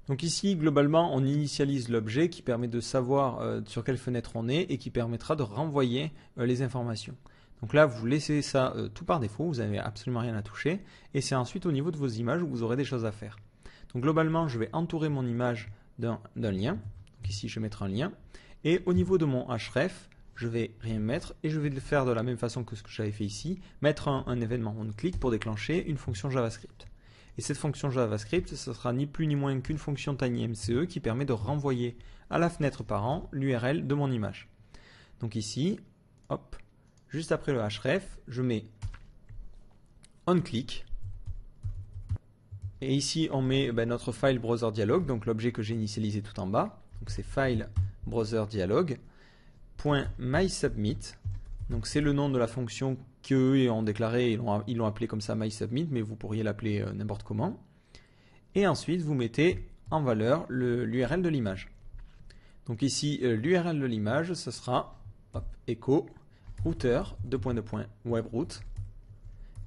Donc ici, globalement, on initialise l'objet qui permet de savoir euh, sur quelle fenêtre on est et qui permettra de renvoyer euh, les informations. Donc là, vous laissez ça euh, tout par défaut, vous n'avez absolument rien à toucher. Et c'est ensuite au niveau de vos images où vous aurez des choses à faire. Donc globalement, je vais entourer mon image d'un lien. Donc ici, je vais mettre un lien. Et au niveau de mon href, je vais rien mettre et je vais le faire de la même façon que ce que j'avais fait ici, mettre un, événement onClick pour déclencher une fonction JavaScript. Et cette fonction JavaScript, ce sera ni plus ni moins qu'une fonction TinyMCE qui permet de renvoyer à la fenêtre parent l'URL de mon image. Donc ici, hop, juste après le href, je mets onClick. Et ici, on met ben, notre file browser dialogue, donc l'objet que j'ai initialisé tout en bas. Donc c'est file browser Donc c'est le nom de la fonction qu'eux ont déclaré, ils l'ont appelé comme ça mysubmit, mais vous pourriez l'appeler euh, n'importe comment. Et ensuite vous mettez en valeur l'URL de l'image. Donc ici euh, l'URL de l'image, ce sera hop, echo router de point de point webroot.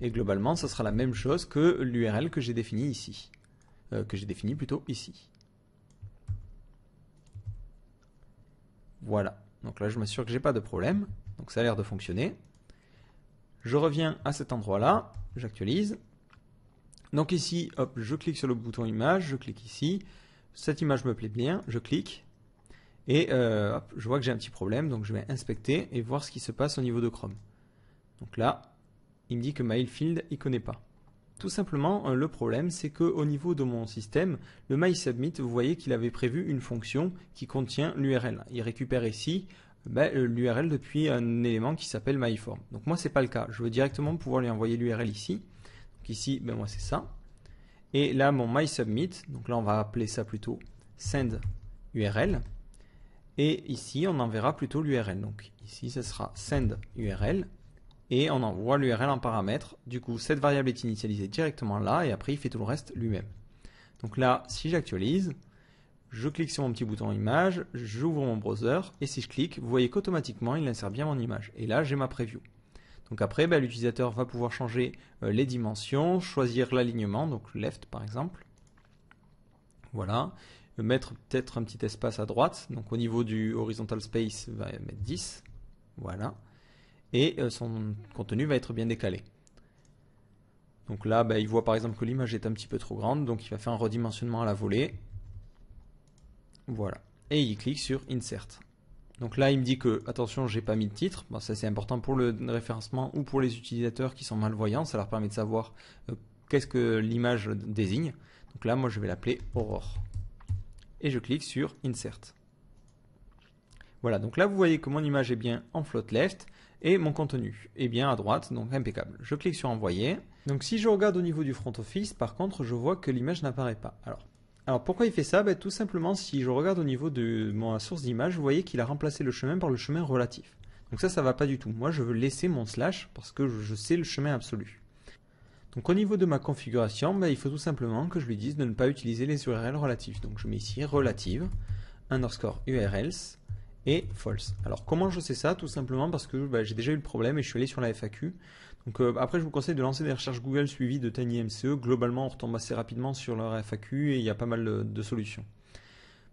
Et globalement, ce sera la même chose que l'URL que j'ai défini ici, euh, que j'ai défini plutôt ici. Voilà. Donc là, je m'assure que j'ai pas de problème. Donc ça a l'air de fonctionner. Je reviens à cet endroit-là, j'actualise. Donc ici, hop, je clique sur le bouton image, je clique ici. Cette image me plaît bien, je clique. Et euh, je vois que j'ai un petit problème, donc je vais inspecter et voir ce qui se passe au niveau de Chrome. Donc là, il me dit que Mailfield field, il connaît pas. Tout simplement, euh, le problème, c'est que au niveau de mon système, le mySubmit, vous voyez qu'il avait prévu une fonction qui contient l'URL. Il récupère ici euh, ben, euh, l'URL depuis un élément qui s'appelle myForm. Donc moi, c'est pas le cas. Je veux directement pouvoir lui envoyer l'URL ici. Donc ici, ben moi, c'est ça. Et là, mon mySubmit, donc là, on va appeler ça plutôt send URL. Et ici, on enverra plutôt l'URL. Donc ici, ce sera send URL et on envoie l'URL en paramètre. Du coup, cette variable est initialisée directement là et après il fait tout le reste lui-même. Donc là, si j'actualise, je clique sur mon petit bouton image, j'ouvre mon browser et si je clique, vous voyez qu'automatiquement il insère bien mon image. Et là, j'ai ma preview. Donc après, bah, l'utilisateur va pouvoir changer euh, les dimensions, choisir l'alignement, donc left par exemple. Voilà. Mettre peut-être un petit espace à droite. Donc au niveau du horizontal space, va mettre 10. Voilà et euh, son contenu va être bien décalé. Donc là, bah, il voit par exemple que l'image est un petit peu trop grande, donc il va faire un redimensionnement à la volée. Voilà. Et il clique sur Insert. Donc là, il me dit que, attention, j'ai pas mis de titre. ça, c'est important pour le référencement ou pour les utilisateurs qui sont malvoyants. Ça leur permet de savoir euh, qu'est-ce que l'image désigne. Donc là, moi, je vais l'appeler Aurore. Et je clique sur Insert. Voilà, donc là, vous voyez que mon image est bien en float left et mon contenu est bien à droite, donc impeccable. Je clique sur envoyer. Donc si je regarde au niveau du front office, par contre, je vois que l'image n'apparaît pas. Alors, alors pourquoi il fait ça ben, Tout simplement, si je regarde au niveau de ma source d'image, vous voyez qu'il a remplacé le chemin par le chemin relatif. Donc ça, ça va pas du tout. Moi, je veux laisser mon slash parce que je sais le chemin absolu. Donc au niveau de ma configuration, ben, il faut tout simplement que je lui dise de ne pas utiliser les URL relatives. Donc je mets ici relative underscore URLs et false. Alors comment je sais ça Tout simplement parce que bah, j'ai déjà eu le problème et je suis allé sur la FAQ. Donc euh, après je vous conseille de lancer des recherches Google suivies de TinyMCE. Globalement on retombe assez rapidement sur leur FAQ et il y a pas mal de, solutions.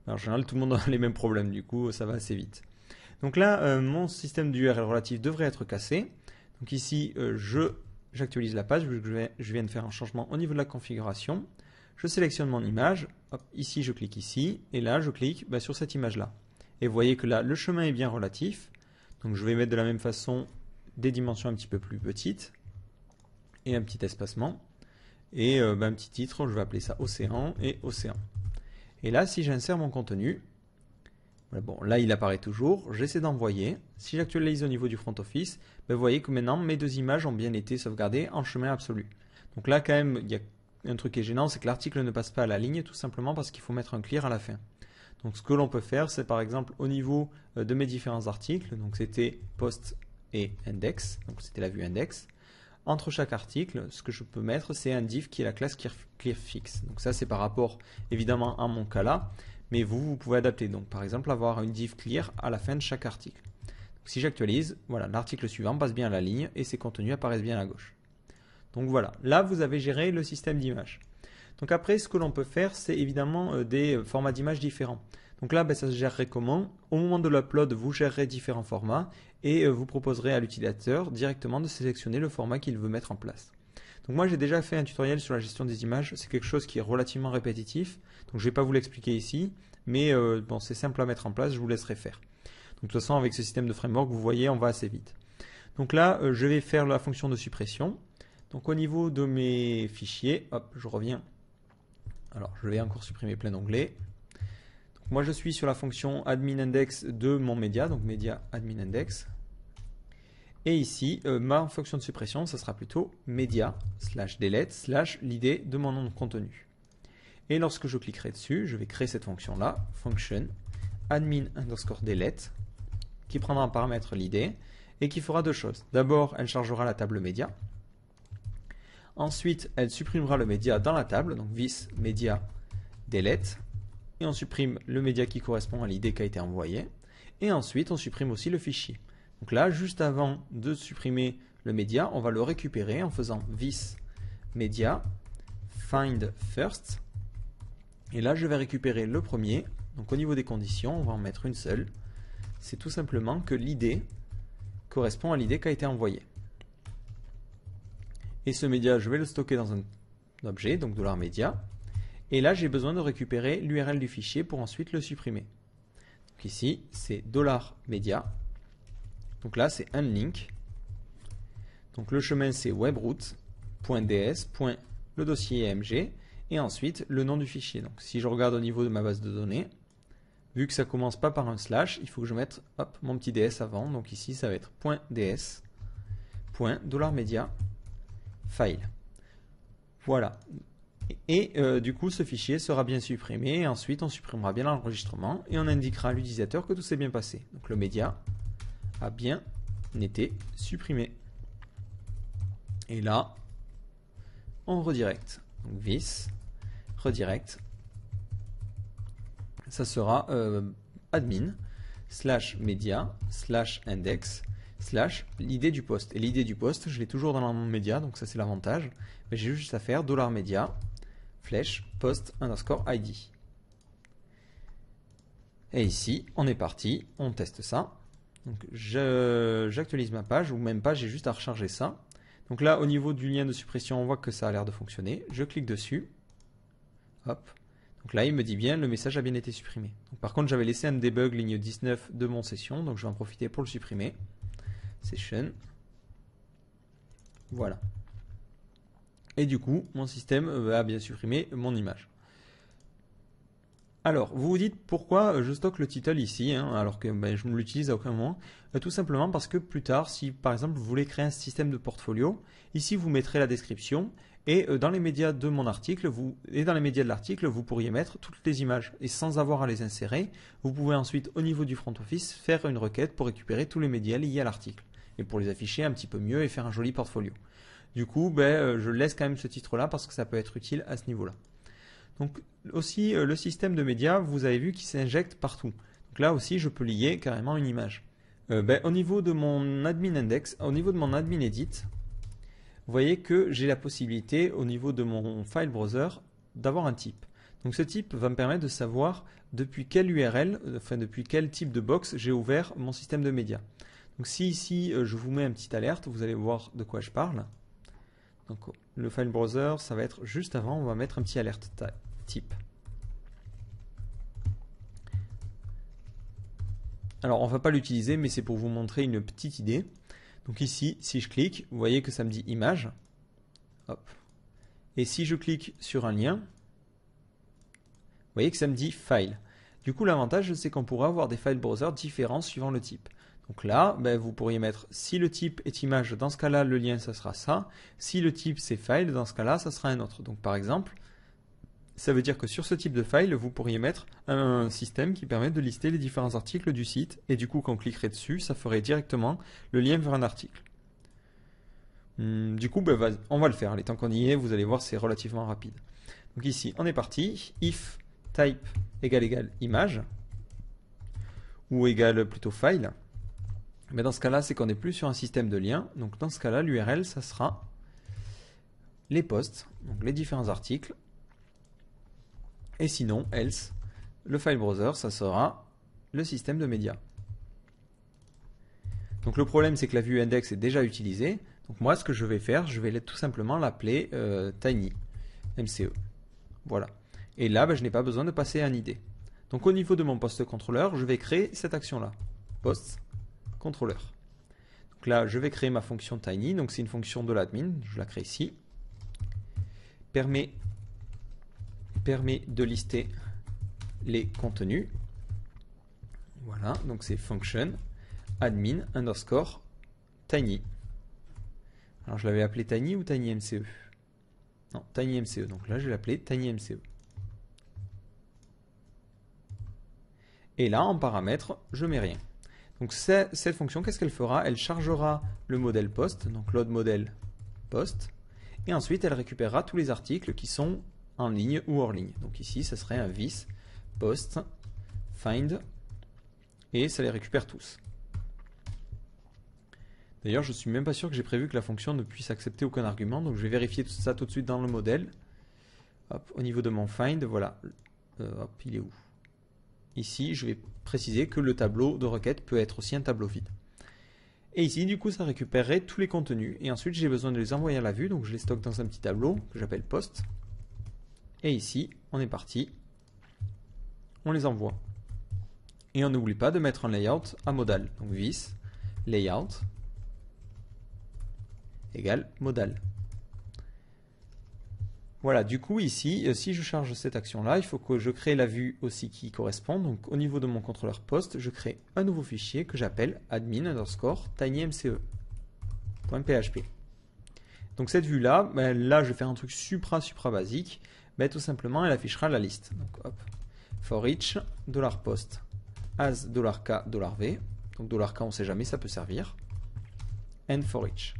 en général tout le monde a les mêmes problèmes du coup ça va assez vite. Donc là euh, mon système d'URL relatif devrait être cassé. Donc ici euh, je j'actualise la page vu que je, viens de faire un changement au niveau de la configuration. Je sélectionne mon image, ici je clique ici, et là je clique bah, sur cette image là. Et vous voyez que là, le chemin est bien relatif. Donc je vais mettre de la même façon des dimensions un petit peu plus petites et un petit espacement. Et euh, ben, un petit titre, je vais appeler ça océan et océan. Et là, si j'insère mon contenu, bon, là il apparaît toujours, j'essaie d'envoyer. Si j'actualise au niveau du front office, ben, vous voyez que maintenant mes deux images ont bien été sauvegardées en chemin absolu. Donc là quand même, il y a un truc qui est gênant, c'est que l'article ne passe pas à la ligne tout simplement parce qu'il faut mettre un clear à la fin. Donc ce que l'on peut faire, c'est par exemple au niveau euh, de mes différents articles, donc c'était post et index, donc c'était la vue index. Entre chaque article, ce que je peux mettre, c'est un div qui est la classe clearfix. Donc ça, c'est par rapport évidemment à mon cas là, mais vous, vous pouvez adapter. Donc par exemple, avoir une div clear à la fin de chaque article. si j'actualise, voilà, l'article suivant passe bien à la ligne et ses contenus apparaissent bien à gauche. Donc voilà, là vous avez géré le système d'image. Donc après, ce que l'on peut faire, c'est évidemment euh, des euh, formats d'images différents. Donc là, ben, ça se gérerait comment Au moment de l'upload, vous gérerez différents formats et euh, vous proposerez à l'utilisateur directement de sélectionner le format qu'il veut mettre en place. Donc moi j'ai déjà fait un tutoriel sur la gestion des images, c'est quelque chose qui est relativement répétitif, donc je ne vais pas vous l'expliquer ici, mais bon, c'est simple à mettre en place, je vous laisserai faire. Donc de toute façon avec ce système de framework, vous voyez, on va assez vite. Donc là, je vais faire la fonction de suppression. Donc au niveau de mes fichiers, hop, je reviens alors, je vais encore supprimer plein d'onglets. Moi, je suis sur la fonction admin index de mon média, donc média admin index. Et ici, euh, ma fonction de suppression, ça sera plutôt média slash delete slash l'idée de mon nom de contenu. Et lorsque je cliquerai dessus, je vais créer cette fonction-là, function admin underscore delete, qui prendra en paramètre l'idée et qui fera deux choses. D'abord, elle chargera la table média, Ensuite, elle supprimera le média dans la table, donc vis média delete. Et on supprime le média qui correspond à l'idée qui a été envoyée. Et ensuite, on supprime aussi le fichier. Donc là, juste avant de supprimer le média, on va le récupérer en faisant vis média find first. Et là, je vais récupérer le premier. Donc au niveau des conditions, on va en mettre une seule. C'est tout simplement que l'idée correspond à l'idée qui a été envoyée. Et ce média, je vais le stocker dans un objet, donc $media. Et là, j'ai besoin de récupérer l'URL du fichier pour ensuite le supprimer. Donc ici, c'est $media. Donc là, c'est un link. Donc le chemin, c'est webroot.ds. Le dossier e mg Et ensuite, le nom du fichier. Donc si je regarde au niveau de ma base de données, vu que ça commence pas par un slash, il faut que je mette hop, mon petit ds avant. Donc ici, ça va être .ds file. Voilà. Et euh, du coup, ce fichier sera bien supprimé. ensuite, on supprimera bien l'enregistrement et on indiquera à l'utilisateur que tout s'est bien passé. Donc le média a bien été supprimé. Et là, on redirect. Donc vis, redirect. Ça sera euh, admin slash media slash index l'idée du poste. Et l'idée du poste, je l'ai toujours dans mon média, donc ça c'est l'avantage. Mais j'ai juste à faire dollar $media flèche post underscore ID. Et ici, on est parti, on teste ça. Donc j'actualise ma page, ou même pas, j'ai juste à recharger ça. Donc là, au niveau du lien de suppression, on voit que ça a l'air de fonctionner. Je clique dessus. Hop. Donc là, il me dit bien, le message a bien été supprimé. par contre, j'avais laissé un debug ligne 19 de mon session, donc je vais en profiter pour le supprimer session. Voilà. Et du coup, mon système va euh, bien supprimer mon image. Alors, vous vous dites pourquoi je stocke le title ici, hein, alors que ben, je ne l'utilise à aucun moment euh, Tout simplement parce que plus tard, si par exemple vous voulez créer un système de portfolio, ici vous mettrez la description, et euh, dans les médias de mon article, vous, et dans les médias de l'article, vous pourriez mettre toutes les images. Et sans avoir à les insérer, vous pouvez ensuite, au niveau du front office, faire une requête pour récupérer tous les médias liés à l'article. Et pour les afficher un petit peu mieux et faire un joli portfolio. Du coup, ben, euh, je laisse quand même ce titre-là parce que ça peut être utile à ce niveau-là. Donc aussi, euh, le système de médias, vous avez vu, qu'il s'injecte partout. Donc là aussi, je peux lier carrément une image. Ben, au niveau de mon admin index, au niveau de mon admin edit, vous voyez que j'ai la possibilité au niveau de mon file browser d'avoir un type. Donc ce type va me permettre de savoir depuis quelle URL, enfin depuis quel type de box j'ai ouvert mon système de médias. Donc si ici euh, je vous mets un petit alerte, vous allez voir de quoi je parle. Donc le file browser, ça va être juste avant, on va mettre un petit alerte type. Alors on va pas l'utiliser, mais c'est pour vous montrer une petite idée. Donc ici, si je clique, vous voyez que ça me dit image. Hop. Et si je clique sur un lien, vous voyez que ça me dit file. Du coup, l'avantage, c'est qu'on pourra avoir des file browser différents suivant le type. Donc là, ben, vous pourriez mettre si le type est image, dans ce cas-là, le lien, ça sera ça. Si le type c'est file, dans ce cas-là, ça sera un autre. Donc par exemple, ça veut dire que sur ce type de file, vous pourriez mettre un système qui permet de lister les différents articles du site, et du coup, quand on cliquerait dessus, ça ferait directement le lien vers un article. Hmm, du coup, ben, on va le faire. Les temps qu'on y est, vous allez voir, c'est relativement rapide. Donc ici, on est parti. If type égale égale image, ou égale plutôt file. Mais dans ce cas-là, c'est qu'on n'est plus sur un système de lien. Donc dans ce cas-là, l'URL, ça sera les posts, donc les différents articles, et sinon, else, le file browser, ça sera le système de médias. Donc le problème, c'est que la vue index est déjà utilisée. Donc moi, ce que je vais faire, je vais tout simplement l'appeler euh, tiny mce. Voilà. Et là, ben, je n'ai pas besoin de passer à un ID. Donc au niveau de mon post contrôleur, je vais créer cette action-là. Post contrôleur. Donc là, je vais créer ma fonction tiny. Donc c'est une fonction de l'admin. Je la crée ici. Permet permet de lister les contenus. Voilà, donc c'est function admin underscore tiny. Alors je l'avais appelé tiny ou tiny mce Non, tiny mce. Donc là je vais l'appeler tiny mce. Et là, en paramètre, je mets rien. Donc cette fonction, qu'est-ce qu'elle fera Elle chargera le modèle post, donc load modèle post, et ensuite elle récupérera tous les articles qui sont en ligne ou hors ligne. Donc ici, ça serait un vis, post, find, et ça les récupère tous. D'ailleurs, je suis même pas sûr que j'ai prévu que la fonction ne puisse accepter aucun argument, donc je vais vérifier tout ça tout de suite dans le modèle. au niveau de mon find, voilà. Euh, il est où Ici, je vais préciser que le tableau de requête peut être aussi un tableau vide. Et ici, du coup, ça récupérerait tous les contenus. Et ensuite, j'ai besoin de les envoyer à la vue, donc je les stocke dans un petit tableau que j'appelle post. Et ici, on est parti. On les envoie. Et on n'oublie pas de mettre un layout à modal. Donc vis layout égale modal. Voilà, du coup ici, euh, si je charge cette action-là, il faut que je crée la vue aussi qui correspond. Donc au niveau de mon contrôleur post, je crée un nouveau fichier que j'appelle admin underscore tinymce.php. Donc cette vue-là, ben, là je vais faire un truc supra supra basique. Bah, tout simplement, elle affichera la liste. Donc, hop, for each, $post, as $k, $v. Donc, $k, on ne sait jamais, ça peut servir. And for each.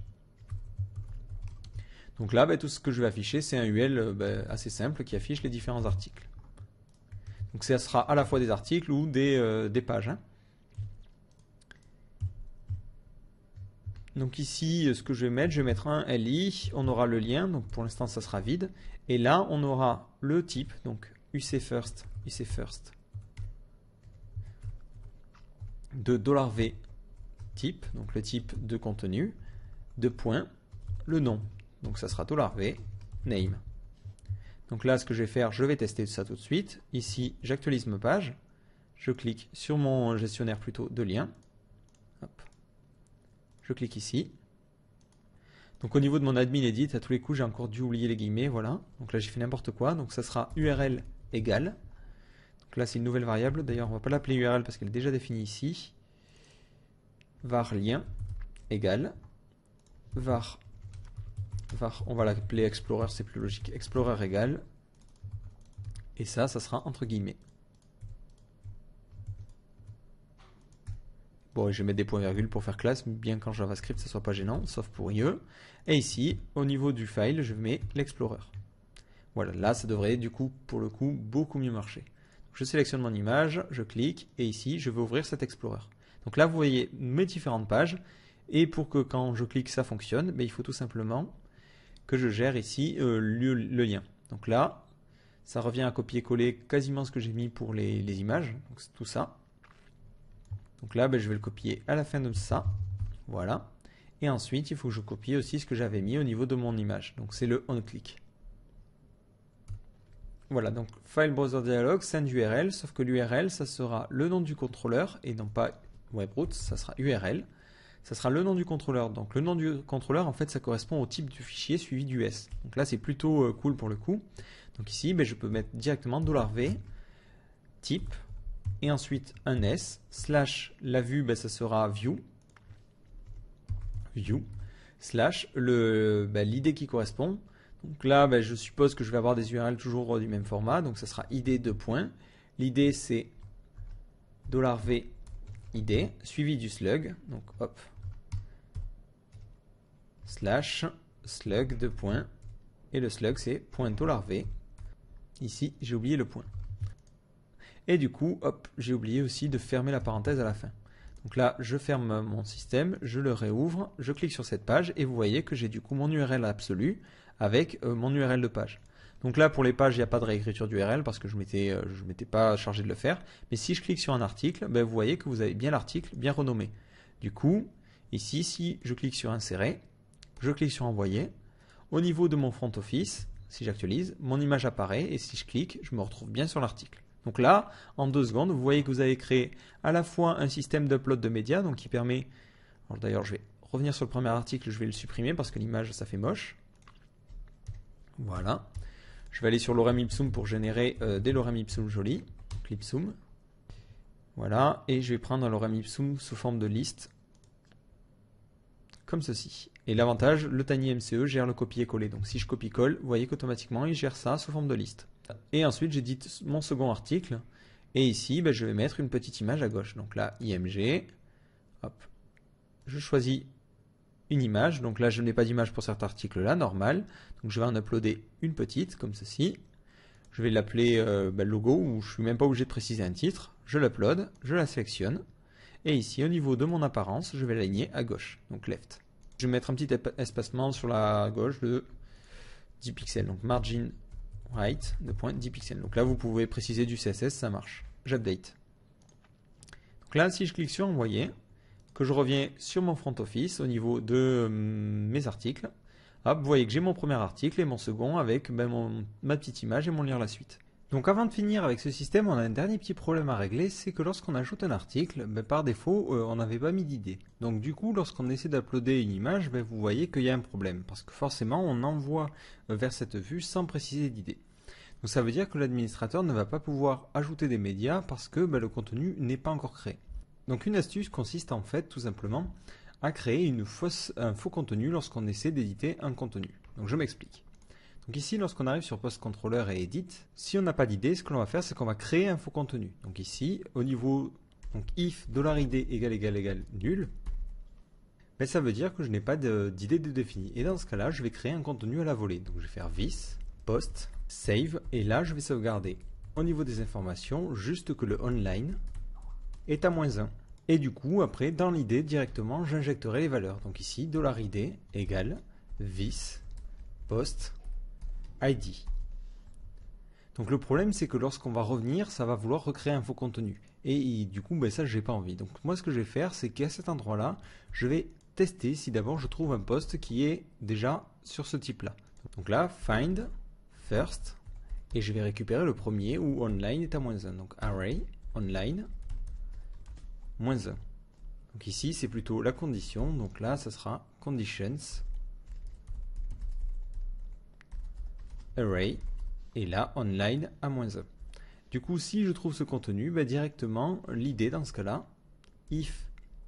Donc là, ben, tout ce que je vais afficher, c'est un UL euh, bah, assez simple qui affiche les différents articles. Donc ça sera à la fois des articles ou des, euh, pages. Hein. Donc ici, euh, ce que je vais mettre, je vais mettre un li, on aura le lien, donc pour l'instant ça sera vide. Et là, on aura le type, donc UC first, UC first de $v type, donc le type de contenu, de point, le nom. Donc ça sera $v name. Donc là, ce que je vais faire, je vais tester ça tout de suite. Ici, j'actualise ma page. Je clique sur mon gestionnaire plutôt de lien. Hop. Je clique ici. Donc au niveau de mon admin edit, à tous les coups, j'ai encore dû oublier les guillemets, voilà. Donc là, j'ai fait n'importe quoi. Donc ça sera URL égal. Donc là, c'est une nouvelle variable. D'ailleurs, on va pas l'appeler URL parce qu'elle est déjà définie ici. var lien égal. var var on va l'appeler explorer, c'est plus logique. Explorer égale et ça, ça sera entre guillemets. je vais mettre des points virgules pour faire classe, bien qu'en JavaScript, ça soit pas gênant, sauf pour IE. Et ici, au niveau du file, je mets l'explorer. Voilà, là, ça devrait du coup, pour le coup, beaucoup mieux marcher. Je sélectionne mon image, je clique, et ici, je vais ouvrir cet explorer. Donc là, vous voyez mes différentes pages, et pour que quand je clique, ça fonctionne, mais ben, il faut tout simplement que je gère ici euh, le, lien. Donc là, ça revient à copier-coller quasiment ce que j'ai mis pour les, images, donc tout ça. Donc là, ben, je vais le copier à la fin de ça. Voilà. Et ensuite, il faut que je copie aussi ce que j'avais mis au niveau de mon image. Donc c'est le on-click. Voilà, donc File Browser dialogue, send URL, sauf que l'URL, ça sera le nom du contrôleur et non pas WebRoot, ça sera URL. Ça sera le nom du contrôleur. Donc le nom du contrôleur, en fait, ça correspond au type du fichier suivi du S. Donc là, c'est plutôt euh, cool pour le coup. Donc ici, ben, je peux mettre directement $V, type, et ensuite un S, slash la vue, ben, ça sera view, view, slash ben, l'idée qui correspond. Donc là, ben, je suppose que je vais avoir des URL toujours euh, du même format, donc ça sera id de point L'idée c'est $v id suivi du slug, donc hop, slash slug de point et le slug c'est point $v. Ici, j'ai oublié le point. Et du coup, hop, j'ai oublié aussi de fermer la parenthèse à la fin. Donc là, je ferme mon système, je le réouvre, je clique sur cette page et vous voyez que j'ai du coup mon URL absolu avec euh, mon URL de page. Donc là, pour les pages, il n'y a pas de réécriture d'URL parce que je ne euh, m'étais pas chargé de le faire. Mais si je clique sur un article, ben, vous voyez que vous avez bien l'article bien renommé. Du coup, ici, si je clique sur insérer, je clique sur envoyer, au niveau de mon front office, si j'actualise, mon image apparaît et si je clique, je me retrouve bien sur l'article. Donc là, en deux secondes, vous voyez que vous avez créé à la fois un système d'upload de médias, donc qui permet. D'ailleurs, je vais revenir sur le premier article, je vais le supprimer parce que l'image, ça fait moche. Voilà. Je vais aller sur l'orem ipsum pour générer euh, des lorem ipsum jolis. Clipsum. Voilà. Et je vais prendre un lorem ipsum sous forme de liste. Comme ceci. Et l'avantage, le tiny MCE gère le copier-coller. Donc si je copie-colle, vous voyez qu'automatiquement, il gère ça sous forme de liste. Et ensuite, j'édite mon second article. Et ici, ben, je vais mettre une petite image à gauche. Donc là, IMG. Je choisis une image. Donc là, je n'ai pas d'image pour cet article-là, normal. Donc je vais en uploader une petite, comme ceci. Je vais l'appeler euh, ben, logo, où je ne suis même pas obligé de préciser un titre. Je l'upload, je la sélectionne. Et ici, au niveau de mon apparence, je vais l'aligner à gauche, donc left. Je vais mettre un petit espacement sur la gauche de 10 pixels, donc margin height de point 10 pixels. Donc là, vous pouvez préciser du CSS, ça marche. J'update. Donc là, si je clique sur envoyer, que je reviens sur mon front office au niveau de hum, mes articles, hop, vous voyez que j'ai mon premier article et mon second avec ben, ma petite image et mon lire la suite. Donc avant de finir avec ce système, on a un dernier petit problème à régler, c'est que lorsqu'on ajoute un article, ben par défaut, euh, on n'avait pas mis d'idée. Donc du coup, lorsqu'on essaie d'uploader une image, ben vous voyez qu'il y a un problème, parce que forcément, on envoie euh, vers cette vue sans préciser d'idée. Donc ça veut dire que l'administrateur ne va pas pouvoir ajouter des médias parce que ben, le contenu n'est pas encore créé. Donc une astuce consiste en fait tout simplement à créer une fausse, un faux contenu lorsqu'on essaie d'éditer un contenu. Donc je m'explique. Donc ici, lorsqu'on arrive sur Post Controller et Edit, si on n'a pas d'idée, ce que l'on va faire, c'est qu'on va créer un faux contenu. Donc ici, au niveau donc if $id égale égal égale nul, mais ben, ça veut dire que je n'ai pas d'idée de, de définie. Et dans ce cas-là, je vais créer un contenu à la volée. Donc je vais faire vis, post, save, et là je vais sauvegarder. Au niveau des informations, juste que le online est à moins 1. Et du coup, après, dans l'idée, directement, j'injecterai les valeurs. Donc ici, $id égale vis, post, ID. Donc le problème, c'est que lorsqu'on va revenir, ça va vouloir recréer un faux contenu. Et du coup, ben, ça, j'ai pas envie. Donc moi, ce que je vais faire, c'est qu'à cet endroit-là, je vais tester si d'abord je trouve un poste qui est déjà sur ce type-là. Donc là, find first, et je vais récupérer le premier où online est à moins 1. Donc array online moins 1. Donc ici, c'est plutôt la condition. Donc là, ça sera conditions array et là online à moins 1. Du coup, si je trouve ce contenu, ben, directement, l'idée dans ce cas-là, if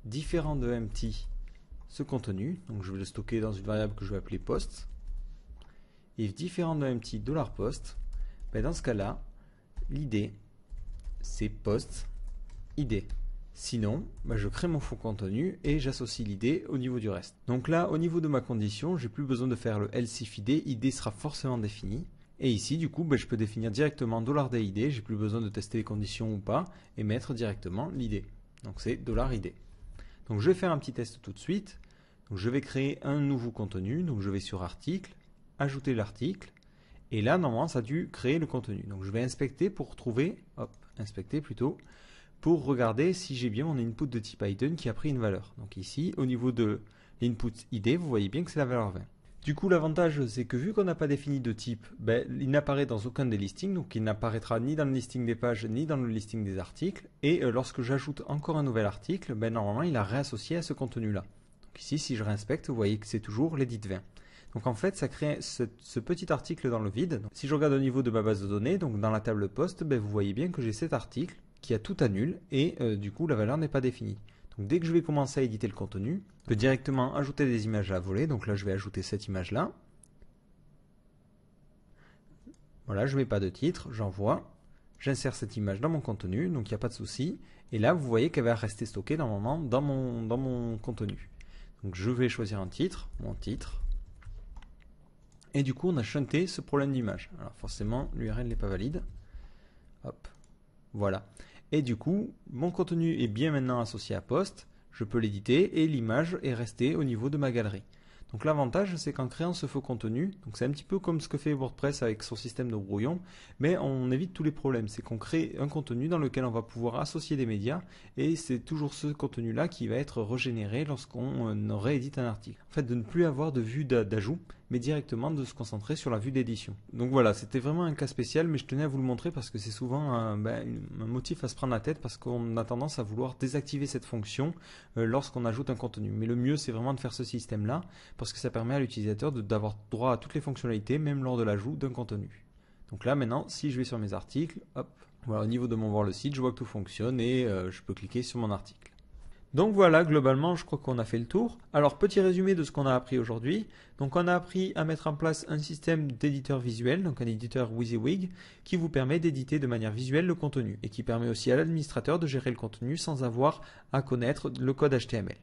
différent de empty ce contenu, donc je vais le stocker dans une variable que je vais appeler post, if différent de empty $post, ben, dans ce cas-là, l'idée, c'est post id. Sinon, bah, je crée mon faux contenu et j'associe l'idée au niveau du reste. Donc là, au niveau de ma condition, j'ai plus besoin de faire le else ID, ID sera forcément défini. Et ici, du coup, bah, je peux définir directement $DID, j'ai plus besoin de tester les conditions ou pas, et mettre directement l'idée. Donc c'est $ID. Donc je vais faire un petit test tout de suite. Donc je vais créer un nouveau contenu, donc je vais sur article, ajouter l'article, et là, normalement, ça a dû créer le contenu. Donc je vais inspecter pour trouver, hop, inspecter plutôt, pour regarder si j'ai bien mon input de type item qui a pris une valeur. Donc ici, au niveau de l'input ID, vous voyez bien que c'est la valeur 20. Du coup, l'avantage, c'est que vu qu'on n'a pas défini de type, ben, il n'apparaît dans aucun des listings, donc il n'apparaîtra ni dans le listing des pages, ni dans le listing des articles, et euh, lorsque j'ajoute encore un nouvel article, ben, normalement, il a réassocié à ce contenu-là. Donc ici, si je réinspecte, vous voyez que c'est toujours l'édit 20. Donc en fait, ça crée ce, petit article dans le vide. si je regarde au niveau de ma base de données, donc dans la table post, ben, vous voyez bien que j'ai cet article qui a tout annulé et euh, du coup la valeur n'est pas définie. Donc dès que je vais commencer à éditer le contenu, je peux directement ajouter des images à voler. Donc là je vais ajouter cette image là. Voilà, je ne mets pas de titre, j'envoie. J'insère cette image dans mon contenu, donc il n'y a pas de souci. Et là, vous voyez qu'elle va rester stockée normalement dans mon, dans mon contenu. Donc je vais choisir un titre, mon titre. Et du coup, on a chanté ce problème d'image. Alors forcément, l'URL n'est pas valide. Hop, voilà. Et du coup, mon contenu est bien maintenant associé à poste, je peux l'éditer et l'image est restée au niveau de ma galerie. Donc l'avantage, c'est qu'en créant ce faux contenu, donc c'est un petit peu comme ce que fait WordPress avec son système de brouillon, mais on évite tous les problèmes. C'est qu'on crée un contenu dans lequel on va pouvoir associer des médias, et c'est toujours ce contenu-là qui va être régénéré lorsqu'on euh, réédite un article. En fait, de ne plus avoir de vue d'ajout, mais directement de se concentrer sur la vue d'édition. Donc voilà, c'était vraiment un cas spécial, mais je tenais à vous le montrer parce que c'est souvent un, ben, motif à se prendre la tête parce qu'on a tendance à vouloir désactiver cette fonction euh, lorsqu'on ajoute un contenu. Mais le mieux, c'est vraiment de faire ce système-là parce que ça permet à l'utilisateur d'avoir droit à toutes les fonctionnalités, même lors de l'ajout d'un contenu. Donc là, maintenant, si je vais sur mes articles, hop, voilà, au niveau de mon voir le site, je vois que tout fonctionne et euh, je peux cliquer sur mon article. Donc voilà, globalement, je crois qu'on a fait le tour. Alors, petit résumé de ce qu'on a appris aujourd'hui. Donc, on a appris à mettre en place un système d'éditeur visuel, donc un éditeur WYSIWYG, qui vous permet d'éditer de manière visuelle le contenu et qui permet aussi à l'administrateur de gérer le contenu sans avoir à connaître le code HTML.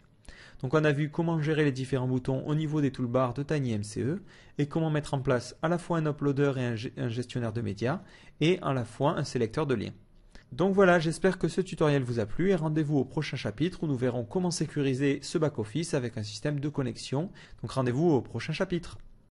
Donc, on a vu comment gérer les différents boutons au niveau des toolbars de TinyMCE et comment mettre en place à la fois un uploader et un, un gestionnaire de médias et à la fois un sélecteur de liens. Donc voilà, j'espère que ce tutoriel vous a plu et rendez-vous au prochain chapitre où nous verrons comment sécuriser ce back-office avec un système de connexion. Donc rendez-vous au prochain chapitre.